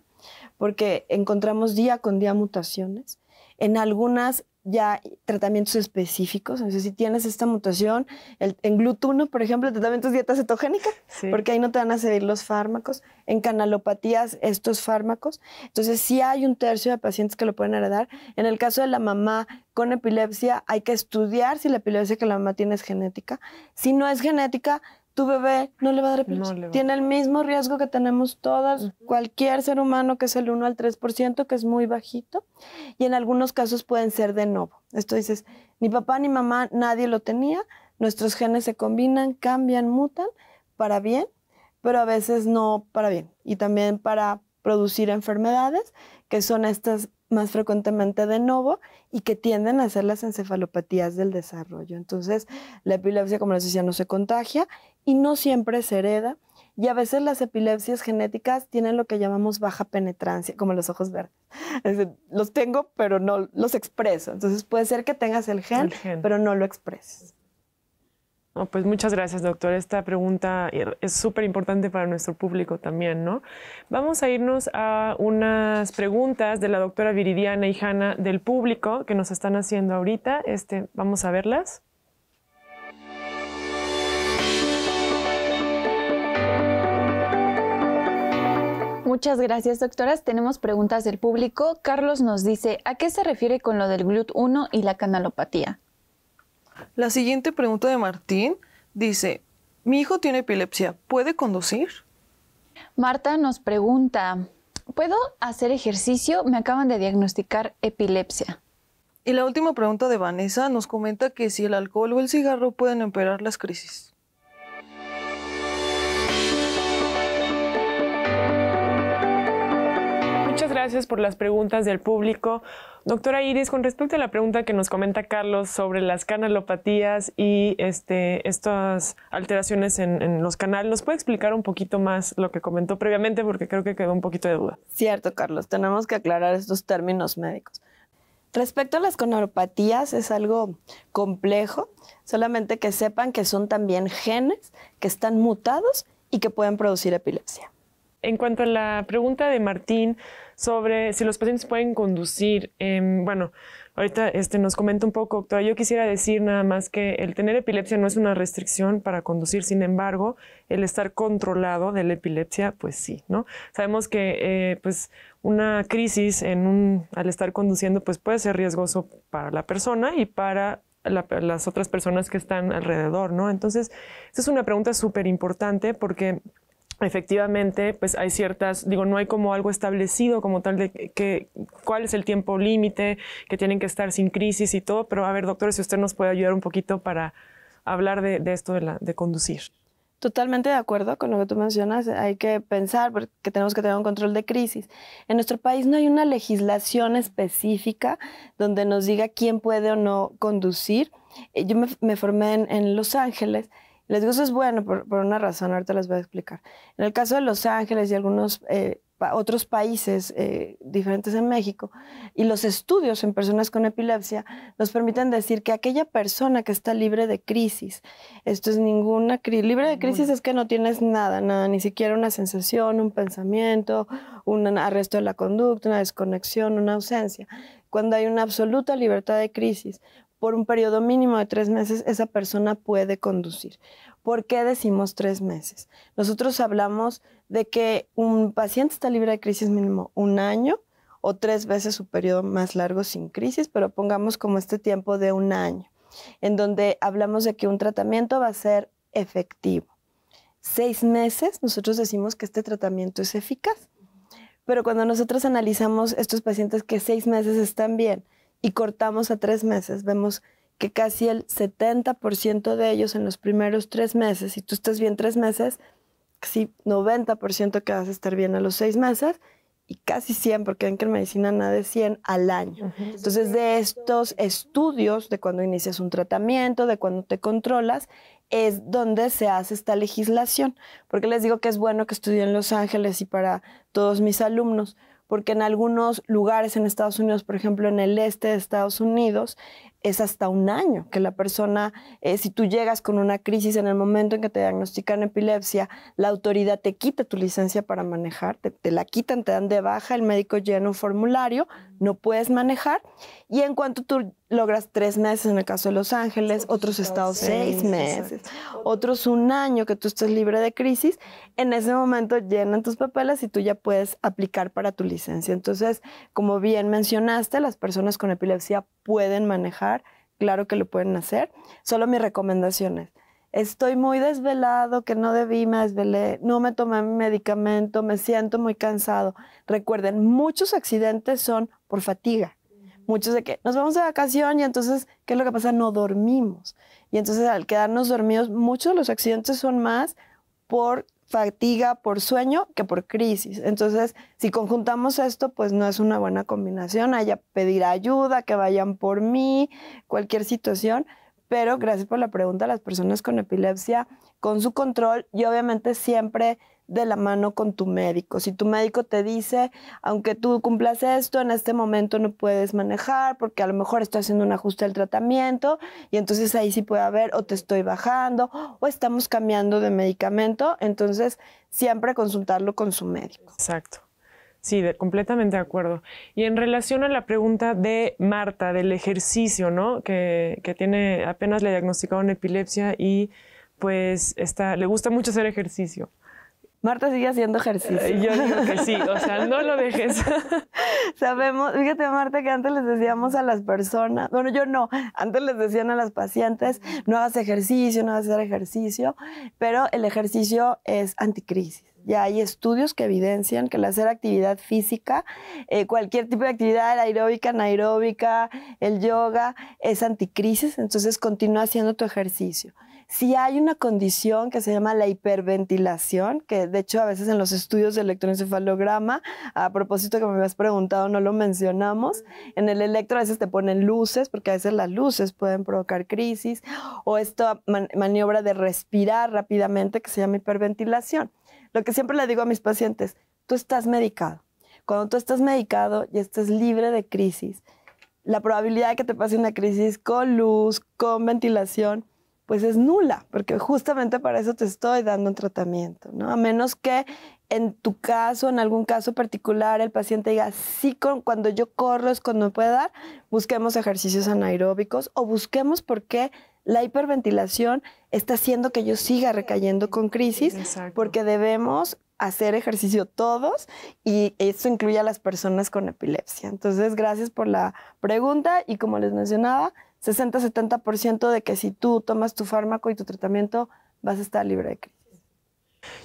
porque encontramos día con día mutaciones. En algunas ya tratamientos específicos. entonces si tienes esta mutación, en glutuno, por ejemplo, el tratamiento es dieta cetogénica, porque ahí no te van a servir los fármacos. En canalopatías, estos fármacos. Entonces, sí hay un tercio de pacientes que lo pueden heredar. En el caso de la mamá con epilepsia, hay que estudiar si la epilepsia que la mamá tiene es genética. Si no es genética, tu bebé no le va a dar epilepsia. Tiene el mismo riesgo que tenemos todas, cualquier ser humano, que es el 1 al 3%, que es muy bajito, y en algunos casos pueden ser de nuevo. Esto dices, ni papá ni mamá, nadie lo tenía, nuestros genes se combinan, cambian, mutan para bien, pero a veces no para bien, y también para producir enfermedades, que son estas más frecuentemente de novo y que tienden a ser las encefalopatías del desarrollo. Entonces, la epilepsia, como les decía, no se contagia y no siempre se hereda. Y a veces las epilepsias genéticas tienen lo que llamamos baja penetrancia, como los ojos verdes. Es decir, los tengo, pero no los expreso. Entonces puede ser que tengas el gen, pero no lo expreses. pues muchas gracias, doctor. Esta pregunta er, es súper importante para nuestro público también, ¿no? Vamos a irnos a unas preguntas de la doctora Viridiana y Hanna del público que nos están haciendo ahorita. Este, vamos a verlas. Muchas gracias, doctoras. Tenemos preguntas del público. Carlos nos dice, ¿a qué se refiere con lo del GLUT1 y la canalopatía? La siguiente pregunta de Martín dice, mi hijo tiene epilepsia, ¿puede conducir? Marta nos pregunta, ¿puedo hacer ejercicio? Me acaban de diagnosticar epilepsia. Y la última pregunta de Vanessa nos comenta que si el alcohol o el cigarro pueden empeorar las crisis. gracias por las preguntas del público. Doctora Iris, con respecto a la pregunta que nos comenta Carlos sobre las canalopatías y este, estas alteraciones en, en, los canales, ¿nos puede explicar un poquito más lo que comentó previamente? Porque creo que quedó un poquito de duda. Cierto, Carlos, tenemos que aclarar estos términos médicos. Respecto a las canalopatías, es algo complejo, solamente que sepan que son también genes que están mutados y que pueden producir epilepsia. En cuanto a la pregunta de Martín sobre si los pacientes pueden conducir. Em, bueno, ahorita este, nos comenta un poco, doctora. Yo quisiera decir nada más que el tener epilepsia no es una restricción para conducir, sin embargo, el estar controlado de la epilepsia, pues sí, ¿no? Sabemos que eh, pues una crisis en un, al estar conduciendo pues puede ser riesgoso para la persona y para las otras personas que están alrededor, ¿no? Entonces, esa es una pregunta súper importante porque efectivamente, pues hay ciertas, digo, no hay como algo establecido como tal de que, cuál es el tiempo límite, que tienen que estar sin crisis y todo, pero a ver, doctor, si usted nos puede ayudar un poquito para hablar de, esto de, conducir. Totalmente de acuerdo con lo que tú mencionas. Hay que pensar porque tenemos que tener un control de crisis. En nuestro país no hay una legislación específica donde nos diga quién puede o no conducir. Eh, yo me, formé en Los Ángeles les eso es bueno por, una razón, ahorita les voy a explicar. En el caso de Los Ángeles y algunos eh, otros países eh, diferentes en México, y los estudios en personas con epilepsia nos permiten decir que aquella persona que está libre de crisis, esto es ninguna crisis, libre de crisis es que no tienes nada, nada, ni siquiera una sensación, un pensamiento, un arresto de la conducta, una desconexión, una ausencia cuando hay una absoluta libertad de crisis, por un periodo mínimo de tres meses esa persona puede conducir. ¿Por qué decimos tres meses? Nosotros hablamos de que un paciente está libre de crisis mínimo un año o tres veces su periodo más largo sin crisis, pero pongamos como este tiempo de un año, en donde hablamos de que un tratamiento va a ser efectivo. Seis meses, nosotros decimos que este tratamiento es eficaz. Pero cuando nosotros analizamos estos pacientes que seis meses están bien, y cortamos a tres meses, vemos que casi el 70% de ellos en los primeros tres meses, si tú estás bien tres meses, casi 90% que vas a estar bien a los seis meses y casi 100, porque ven que en medicina nada de 100 al año. Entonces, de estos estudios, de cuando inicias un tratamiento, de cuando te controlas, es donde se hace esta legislación. Porque les digo que es bueno que estudie en Los Ángeles y para todos mis alumnos, porque en algunos lugares en Estados Unidos, por ejemplo, en el este de Estados Unidos, es hasta un año que la persona, eh, si tú llegas con una crisis en el momento en que te diagnostican epilepsia, la autoridad te quita tu licencia para manejar, te, te la quitan, te dan de baja, el médico llena un formulario, no puedes manejar. Y en cuanto tú logras tres meses, en el caso de Los Ángeles, otros, estados seis, meses, otros un año que tú estés libre de crisis, en ese momento llenan tus papeles y tú ya puedes aplicar para tu licencia. Entonces, como bien mencionaste, las personas con epilepsia pueden manejar, claro que lo pueden hacer. Solo mis recomendaciones estoy muy desvelado, que no debí, me desvelé, no me tomé mi medicamento, me siento muy cansado. Recuerden, muchos accidentes son por fatiga. Muchos de que nos vamos de vacación y entonces, ¿qué es lo que pasa? No dormimos. Y entonces al quedarnos dormidos, muchos de los accidentes son más por fatiga, por sueño, que por crisis. Entonces, si conjuntamos esto, pues no es una buena combinación. haya pedir ayuda, que vayan por mí, cualquier situación pero gracias por la pregunta, las personas con epilepsia, con su control y obviamente siempre de la mano con tu médico. Si tu médico te dice, aunque tú cumplas esto, en este momento no puedes manejar porque a lo mejor estoy haciendo un ajuste al tratamiento y entonces ahí sí puede haber o te estoy bajando o estamos cambiando de medicamento, entonces siempre consultarlo con su médico. Exacto. Sí, completamente de acuerdo. Y en relación a la pregunta de Marta, del ejercicio, ¿no? Que, que tiene, apenas le diagnosticaron epilepsia y pues está, le gusta mucho hacer ejercicio. Marta sigue haciendo ejercicio. Eh, yo digo que sí, o sea, no lo dejes. Sabemos, fíjate Marta que antes les decíamos a las personas, bueno, yo no, antes les decían a las pacientes, no hagas ejercicio, no hagas ejercicio, pero el ejercicio es anticrisis. Ya hay estudios que evidencian que el hacer actividad física, eh, cualquier tipo de actividad aeróbica, anaeróbica, el yoga, es anticrisis, entonces continúa haciendo tu ejercicio. Si hay una condición que se llama la hiperventilación, que de hecho a veces en los estudios de electroencefalograma, a propósito que me habías preguntado, no lo mencionamos, en el electro a veces te ponen luces, porque a veces las luces pueden provocar crisis, o esta maniobra de respirar rápidamente que se llama hiperventilación. Lo que siempre le digo a mis pacientes, tú estás medicado. Cuando tú estás medicado y estás libre de crisis, la probabilidad de que te pase una crisis con luz, con ventilación, pues es nula, porque justamente para eso te estoy dando un tratamiento, ¿no? A menos que en tu caso, en algún caso particular, el paciente diga, sí, cuando yo corro es cuando me puede dar, busquemos ejercicios anaeróbicos o busquemos por qué la hiperventilación está haciendo que yo siga recayendo con crisis, porque debemos hacer ejercicio todos y esto incluye a las personas con epilepsia. Entonces, gracias por la pregunta y como les mencionaba, 60-70% de que si tú tomas tu fármaco y tu tratamiento vas a estar libre de crisis.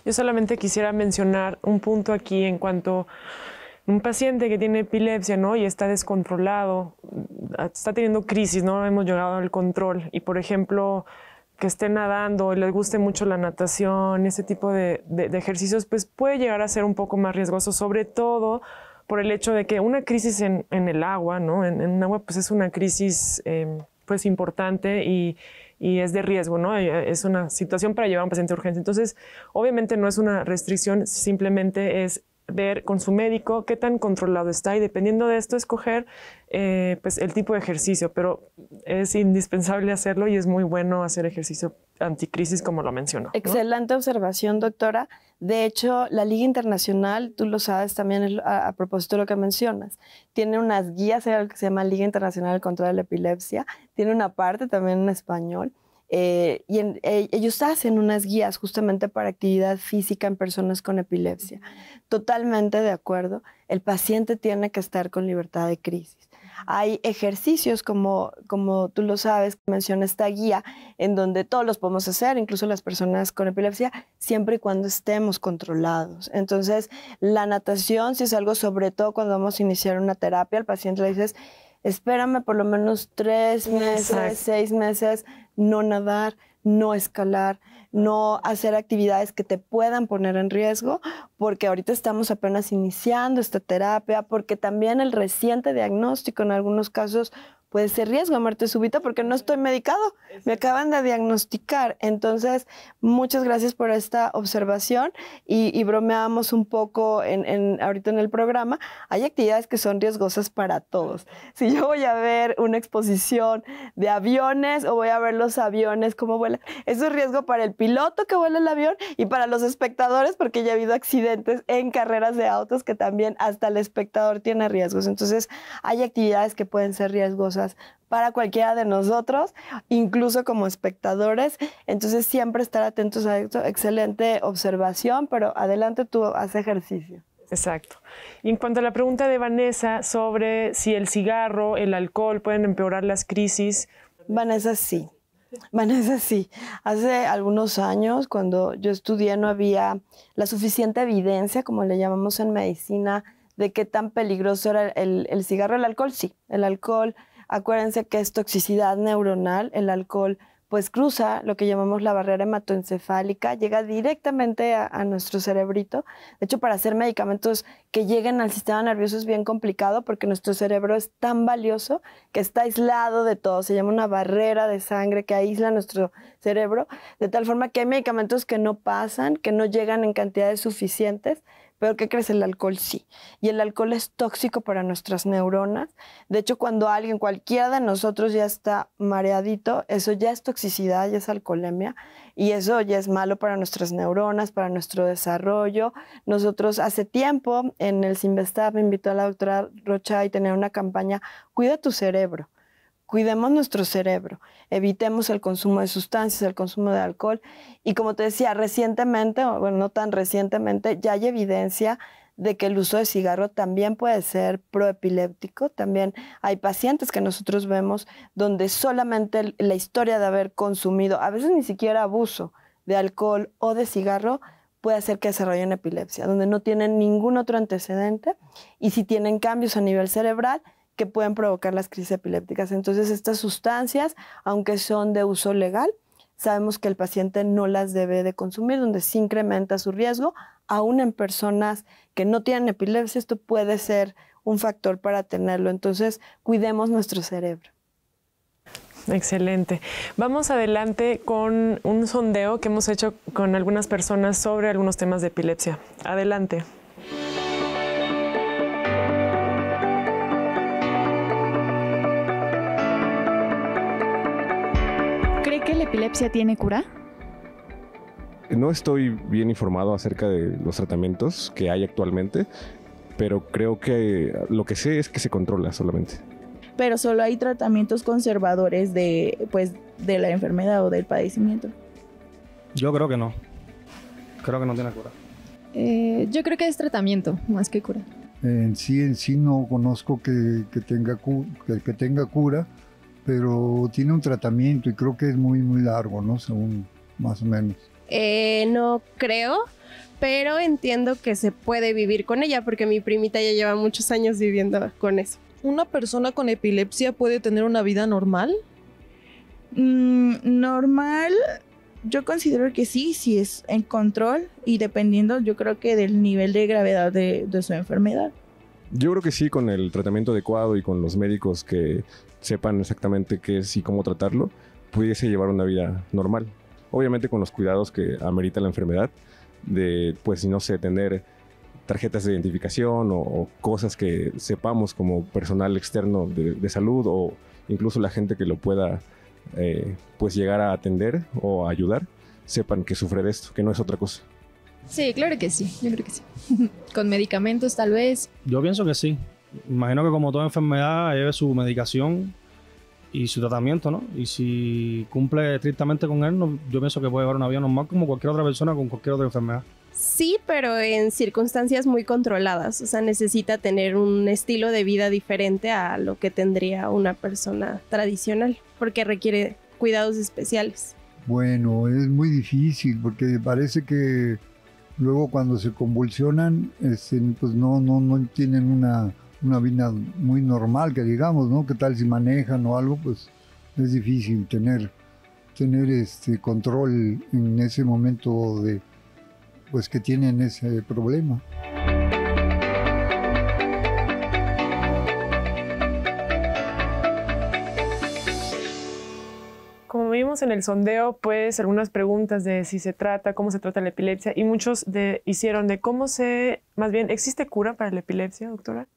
Yo solamente quisiera mencionar un punto aquí en cuanto un paciente que tiene epilepsia, Y está descontrolado, está teniendo crisis, ¿no? Hemos llegado al control y, por ejemplo, que esté nadando y les guste mucho la natación, ese tipo de, ejercicios, pues puede llegar a ser un poco más riesgoso, sobre todo por el hecho de que una crisis en, el agua, ¿no? En, en agua, pues es una crisis, em, pues importante y y es de riesgo, ¿no? Eh, es una situación para llevar a un paciente a urgencia. Entonces, obviamente no es una restricción, simplemente es ver con su médico qué tan controlado está y dependiendo de esto escoger eh, pues el tipo de ejercicio, pero es indispensable hacerlo y es muy bueno hacer ejercicio anticrisis como lo mencionó. Excelente observación, doctora. De hecho, la Liga Internacional, tú lo sabes también a, propósito de lo que mencionas, tiene unas guías, que se llama Liga Internacional contra la Epilepsia, tiene una parte también en español eh, y eh, ellos hacen unas guías justamente para actividad física en personas con epilepsia. Totalmente de acuerdo, el paciente tiene que estar con libertad de crisis. Hay ejercicios, como, como tú lo sabes, menciona esta guía, en donde todos los podemos hacer, incluso las personas con epilepsia, siempre y cuando estemos controlados. Entonces, la natación, si es algo, sobre todo cuando vamos a iniciar una terapia, al paciente le dices, espérame por lo menos tres meses, seis meses, no nadar, no escalar, no hacer actividades que te puedan poner en riesgo, porque ahorita estamos apenas iniciando esta terapia, porque también el reciente diagnóstico en algunos casos puede ser riesgo a muerte súbita porque no estoy medicado, me acaban de diagnosticar. Entonces, muchas gracias por esta observación y, bromeamos un poco en, en, ahorita en el programa. Hay actividades que son riesgosas para todos. Si yo voy a ver una exposición de aviones o voy a ver los aviones, cómo vuelan, es un riesgo para el piloto que vuela el avión y para los espectadores porque ya ha habido accidentes en carreras de autos que también hasta el espectador tiene riesgos. Entonces, hay actividades que pueden ser riesgosas para cualquiera de nosotros, incluso como espectadores. Entonces siempre estar atentos a esto. Excelente observación, pero adelante tú haz ejercicio. Exacto. Y en cuanto a la pregunta de Vanessa sobre si el cigarro, el alcohol pueden empeorar las crisis. Vanessa sí. Vanessa, sí. Hace algunos años, cuando yo estudié, no había la suficiente evidencia, como le llamamos en medicina, de qué tan peligroso era el, el cigarro. El alcohol, sí. El alcohol Acuérdense que es toxicidad neuronal, el alcohol pues cruza lo que llamamos la barrera hematoencefálica, llega directamente a, nuestro cerebrito. De hecho, para hacer medicamentos que lleguen al sistema nervioso es bien complicado porque nuestro cerebro es tan valioso que está aislado de todo. Se llama una barrera de sangre que aísla nuestro cerebro, de tal forma que hay medicamentos que no pasan, que no llegan en cantidades suficientes pero ¿qué crees? El alcohol sí. Y el alcohol es tóxico para nuestras neuronas. De hecho, cuando alguien, cualquiera de nosotros ya está mareadito, eso ya es toxicidad, ya es alcoholemia. Y eso ya es malo para nuestras neuronas, para nuestro desarrollo. Nosotros hace tiempo en el Simvestab me invitó a la doctora Rocha y tener una campaña, cuida tu cerebro cuidemos nuestro cerebro, evitemos el consumo de sustancias, el consumo de alcohol. Y como te decía, recientemente, bueno, no tan recientemente, ya hay evidencia de que el uso de cigarro también puede ser proepiléptico. También hay pacientes que nosotros vemos donde solamente la historia de haber consumido, a veces ni siquiera abuso de alcohol o de cigarro, puede hacer que desarrollen epilepsia, donde no tienen ningún otro antecedente y si tienen cambios a nivel cerebral, que pueden provocar las crisis epilépticas. Entonces, estas sustancias, aunque son de uso legal, sabemos que el paciente no las debe de consumir, donde se incrementa su riesgo. Aún en personas que no tienen epilepsia, esto puede ser un factor para tenerlo. Entonces, cuidemos nuestro cerebro. Excelente. Vamos adelante con un sondeo que hemos hecho con algunas personas sobre algunos temas de epilepsia. Adelante. epilepsia tiene cura? No estoy bien informado acerca de los tratamientos que hay actualmente, pero creo que lo que sé es que se controla solamente. Pero solo hay tratamientos conservadores de, pues, de la enfermedad o del padecimiento. Yo creo que no. Creo que no tiene cura. Eh, yo creo que es tratamiento más que cura. En sí, en sí no conozco que, tenga, que tenga cura pero tiene un tratamiento y creo que es muy, muy largo, ¿no? Según más o menos. Eh, no creo, pero entiendo que se puede vivir con ella porque mi primita ya lleva muchos años viviendo con eso. ¿Una persona con epilepsia puede tener una vida normal? Mm, normal, yo considero que sí, si es en control y dependiendo yo creo que del nivel de gravedad de su enfermedad. Yo creo que sí, con el tratamiento adecuado y con los médicos que sepan exactamente qué es y cómo tratarlo, pudiese llevar una vida normal. Obviamente con los cuidados que amerita la enfermedad, de, pues, no sé, tener tarjetas de identificación o, cosas que sepamos como personal externo de, salud o incluso la gente que lo pueda, eh, pues, llegar a atender o ayudar, sepan que sufre de esto, que no es otra cosa. Sí, claro que sí, yo creo que sí. Con medicamentos tal vez. Yo pienso que sí. Imagino que como toda enfermedad lleve su medicación y su tratamiento, ¿no? Y si cumple estrictamente con él, yo pienso que puede llevar un avión normal como cualquier otra persona con cualquier otra enfermedad. Sí, pero en circunstancias muy controladas. O sea, necesita tener un estilo de vida diferente a lo que tendría una persona tradicional, porque requiere cuidados especiales. Bueno, es muy difícil porque parece que luego cuando se convulsionan, este, pues no, no, tienen una, vida muy normal, que digamos, ¿no? ¿Qué tal si manejan o algo? Pues es difícil tener, tener este control en ese momento de, pues que tienen ese problema. en el sondeo pues algunas preguntas de si se trata, cómo se trata la epilepsia y muchos hicieron de cómo se, más bien, ¿existe cura para la epilepsia, doctora?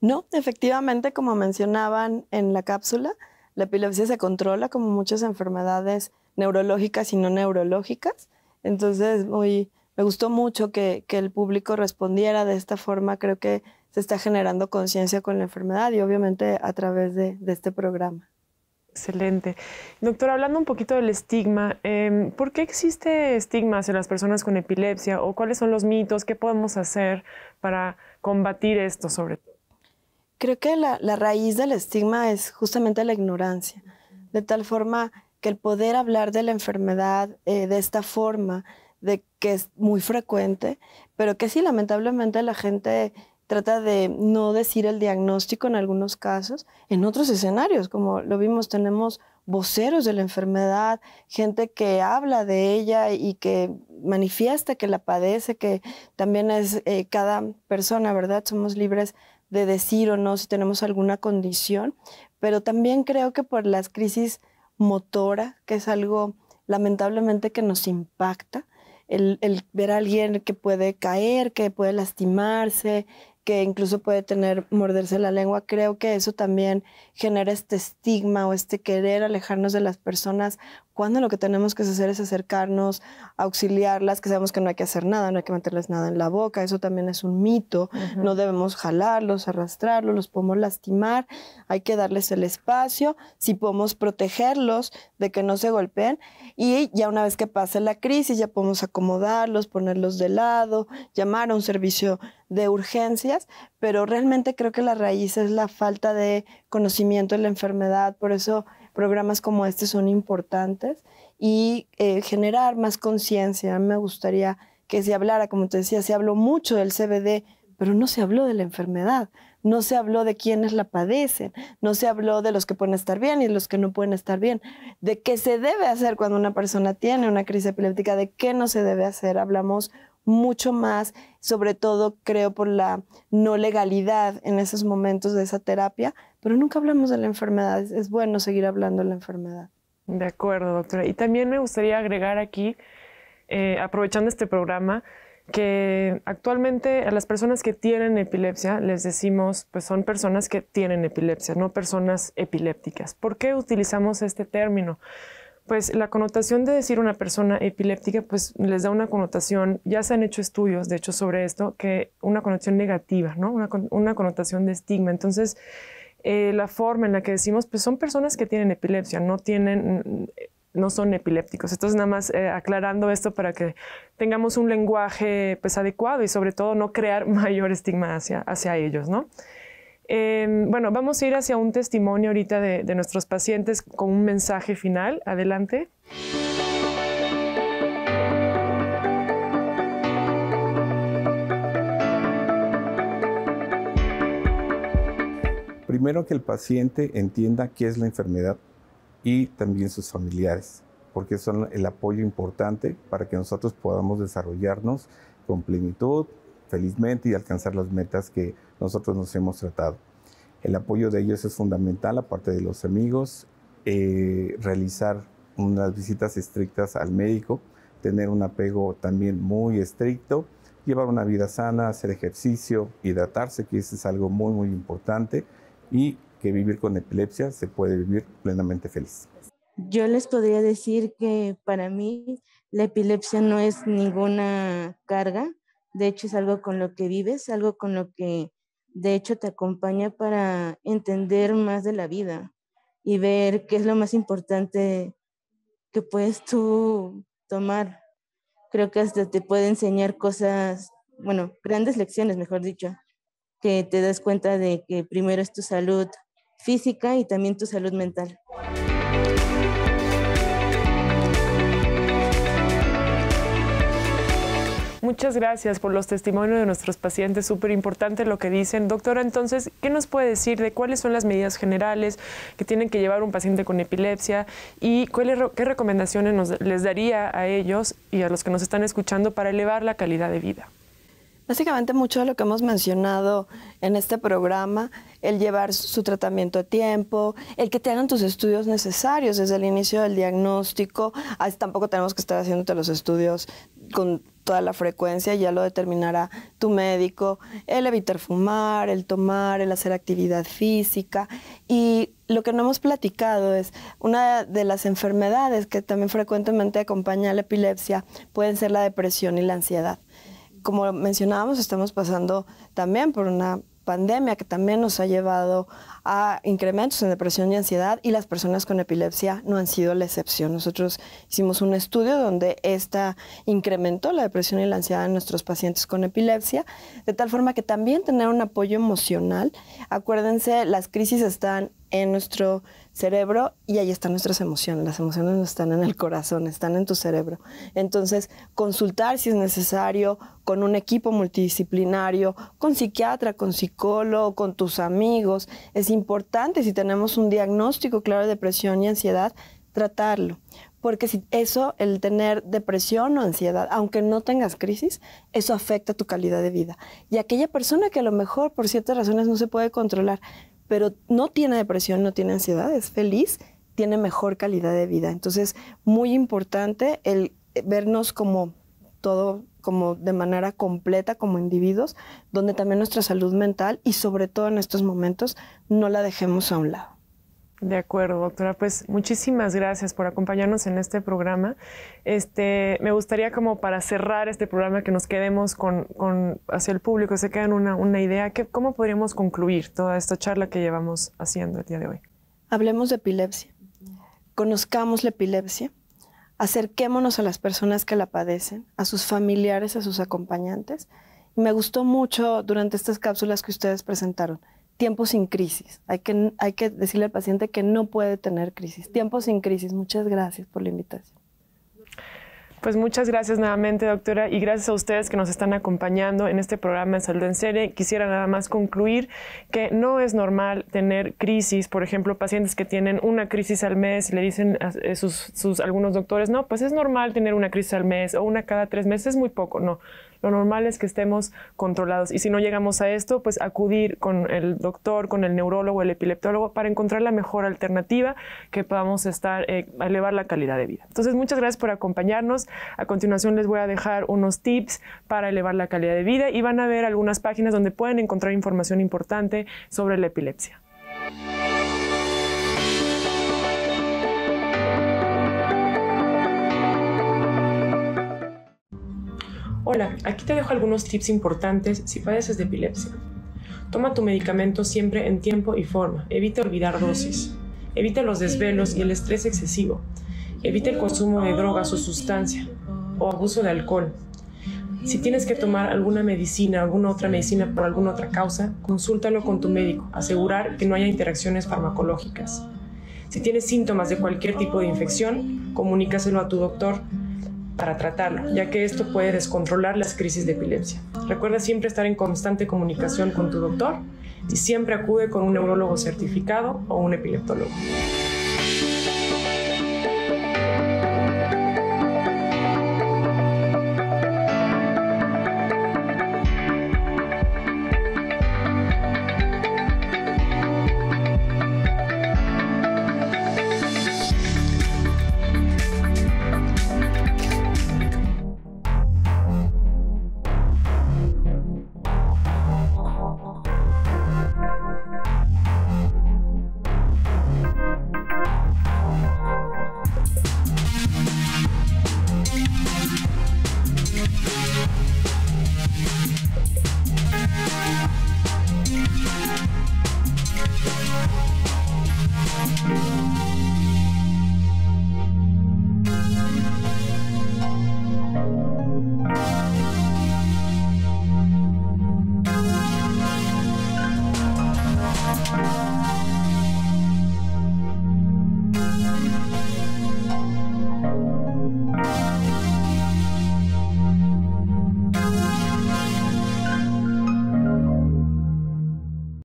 No, efectivamente, como mencionaban en la cápsula, la epilepsia se controla como muchas enfermedades neurológicas y no neurológicas. Entonces, muy, me gustó mucho que, el público respondiera de esta forma. Creo que se está generando conciencia con la enfermedad y obviamente a través de este programa. Excelente. Doctor, hablando un poquito del estigma, em, ¿por qué existe estigma hacia las personas con epilepsia o cuáles son los mitos? ¿Qué podemos hacer para combatir esto sobre todo? Creo que la, raíz del estigma es justamente la ignorancia, de tal forma que el poder hablar de la enfermedad eh, de esta forma, de que es muy frecuente, pero que sí, lamentablemente la gente trata de no decir el diagnóstico en algunos casos, en otros escenarios, como lo vimos, tenemos voceros de la enfermedad, gente que habla de ella y que manifiesta que la padece, que también es eh, cada persona, ¿verdad? Somos libres de decir o no si tenemos alguna condición, pero también creo que por las crisis motora, que es algo lamentablemente que nos impacta, el, ver a alguien que puede caer, que puede lastimarse, que incluso puede tener morderse la lengua, creo que eso también genera este estigma o este querer alejarnos de las personas cuando lo que tenemos que hacer es acercarnos, auxiliarlas, que sabemos que no hay que hacer nada, no hay que meterles nada en la boca, eso también es un mito, no debemos jalarlos, arrastrarlos, los podemos lastimar, hay que darles el espacio, si podemos protegerlos de que no se golpeen y ya una vez que pase la crisis ya podemos acomodarlos, ponerlos de lado, llamar a un servicio de urgencias, pero realmente creo que la raíz es la falta de conocimiento de la enfermedad, por eso programas como este son importantes y eh, generar más conciencia. Me gustaría que se hablara, como te decía, se habló mucho del CBD, pero no se habló de la enfermedad, no se habló de quienes la padecen, no se habló de los que pueden estar bien y los que no pueden estar bien, de qué se debe hacer cuando una persona tiene una crisis epiléptica, de qué no se debe hacer. Hablamos mucho más, sobre todo creo por la no legalidad en esos momentos de esa terapia, pero nunca hablamos de la enfermedad, es, bueno seguir hablando de la enfermedad. De acuerdo, doctora. Y también me gustaría agregar aquí, eh, aprovechando este programa, que actualmente a las personas que tienen epilepsia les decimos, pues son personas que tienen epilepsia, no personas epilépticas. ¿Por qué utilizamos este término? pues la connotación de decir una persona epiléptica, pues les da una connotación, ya se han hecho estudios, de hecho, sobre esto, que una connotación negativa, ¿no? Una, una connotación de estigma. Entonces, eh, la forma en la que decimos, pues son personas que tienen epilepsia, no tienen, mm, no son epilépticos. Entonces, nada más eh, aclarando esto para que tengamos un lenguaje, pues, adecuado y sobre todo no crear mayor estigma hacia, hacia ellos, ¿no? Em, bueno, vamos a ir hacia un testimonio ahorita de nuestros pacientes con un mensaje final. Adelante. Primero que el paciente entienda qué es la enfermedad y también sus familiares, porque son el apoyo importante para que nosotros podamos desarrollarnos con plenitud, felizmente y alcanzar las metas que nosotros nos hemos tratado. El apoyo de ellos es fundamental, aparte de los amigos, eh, realizar unas visitas estrictas al médico, tener un apego también muy estricto, llevar una vida sana, hacer ejercicio, hidratarse, que eso es algo muy, muy importante, y que vivir con epilepsia se puede vivir plenamente feliz. Yo les podría decir que para mí la epilepsia no es ninguna carga, de hecho, es algo con lo que vives, algo con lo que de hecho te acompaña para entender más de la vida y ver qué es lo más importante que puedes tú tomar. Creo que hasta te puede enseñar cosas, bueno, grandes lecciones, mejor dicho, que te das cuenta de que primero es tu salud física y también tu salud mental. Muchas gracias por los testimonios de nuestros pacientes, súper importante lo que dicen. Doctora, entonces, ¿qué nos puede decir de cuáles son las medidas generales que tienen que llevar un paciente con epilepsia y qué recomendaciones nos, les daría a ellos y a los que nos están escuchando para elevar la calidad de vida? Básicamente mucho de lo que hemos mencionado en este programa, el llevar su tratamiento a tiempo, el que te hagan tus estudios necesarios desde el inicio del diagnóstico, tampoco tenemos que estar haciéndote los estudios con toda la frecuencia, ya lo determinará tu médico, el evitar fumar, el tomar, el hacer actividad física. Y lo que no hemos platicado es una de las enfermedades que también frecuentemente acompaña a la epilepsia pueden ser la depresión y la ansiedad como mencionábamos, estamos pasando también por una pandemia que también nos ha llevado a incrementos en depresión y ansiedad y las personas con epilepsia no han sido la excepción. Nosotros hicimos un estudio donde esta incrementó la depresión y la ansiedad en nuestros pacientes con epilepsia, de tal forma que también tener un apoyo emocional. Acuérdense, las crisis están en nuestro cerebro y ahí están nuestras emociones. Las emociones no están en el corazón, están en tu cerebro. Entonces, consultar si es necesario con un equipo multidisciplinario, con psiquiatra, con psicólogo, con tus amigos. Es importante si tenemos un diagnóstico claro de depresión y ansiedad, tratarlo. Porque si eso, el tener depresión o ansiedad, aunque no tengas crisis, eso afecta tu calidad de vida. Y aquella persona que a lo mejor por ciertas razones no se puede controlar, pero no tiene depresión, no tiene ansiedad, es feliz, tiene mejor calidad de vida. Entonces, muy importante el vernos como todo, como de manera completa, como individuos, donde también nuestra salud mental y sobre todo en estos momentos no la dejemos a un lado. De acuerdo, doctora. Pues muchísimas gracias por acompañarnos en este programa. Este, me gustaría como para cerrar este programa que nos quedemos con, hacia el público, se quedan una, una idea, que, ¿cómo podríamos concluir toda esta charla que llevamos haciendo el día de hoy? Hablemos de epilepsia, conozcamos la epilepsia, acerquémonos a las personas que la padecen, a sus familiares, a sus acompañantes. Y me gustó mucho durante estas cápsulas que ustedes presentaron tiempo sin crisis. Hay que, hay que decirle al paciente que no puede tener crisis. Tiempo sin crisis. Muchas gracias por la invitación. Pues muchas gracias nuevamente, doctora, y gracias a ustedes que nos están acompañando en este programa de Salud en Serie. Quisiera nada más concluir que no es normal tener crisis, por ejemplo, pacientes que tienen una crisis al mes y le dicen a eh, sus, sus algunos doctores, no, pues es normal tener una crisis al mes o una cada tres meses, es muy poco, no. Lo normal es que estemos controlados y si no llegamos a esto, pues acudir con el doctor, con el neurólogo, el epileptólogo para encontrar la mejor alternativa que podamos estar, eh, a elevar la calidad de vida. Entonces, muchas gracias por acompañarnos. A continuación les voy a dejar unos tips para elevar la calidad de vida y van a ver algunas páginas donde pueden encontrar información importante sobre la epilepsia. Hola, aquí te dejo algunos tips importantes si padeces de epilepsia. Toma tu medicamento siempre en tiempo y forma. Evita olvidar dosis. Evita los desvelos y el estrés excesivo. Evita el consumo de drogas o sustancia o abuso de alcohol. Si tienes que tomar alguna medicina, alguna otra medicina por alguna otra causa, consúltalo con tu médico. Asegurar que no haya interacciones farmacológicas. Si tienes síntomas de cualquier tipo de infección, comunícaselo a tu doctor para tratarlo, ya que esto puede descontrolar las crisis de epilepsia. Recuerda siempre estar en constante comunicación con tu doctor y siempre acude con un neurólogo certificado o un epileptólogo.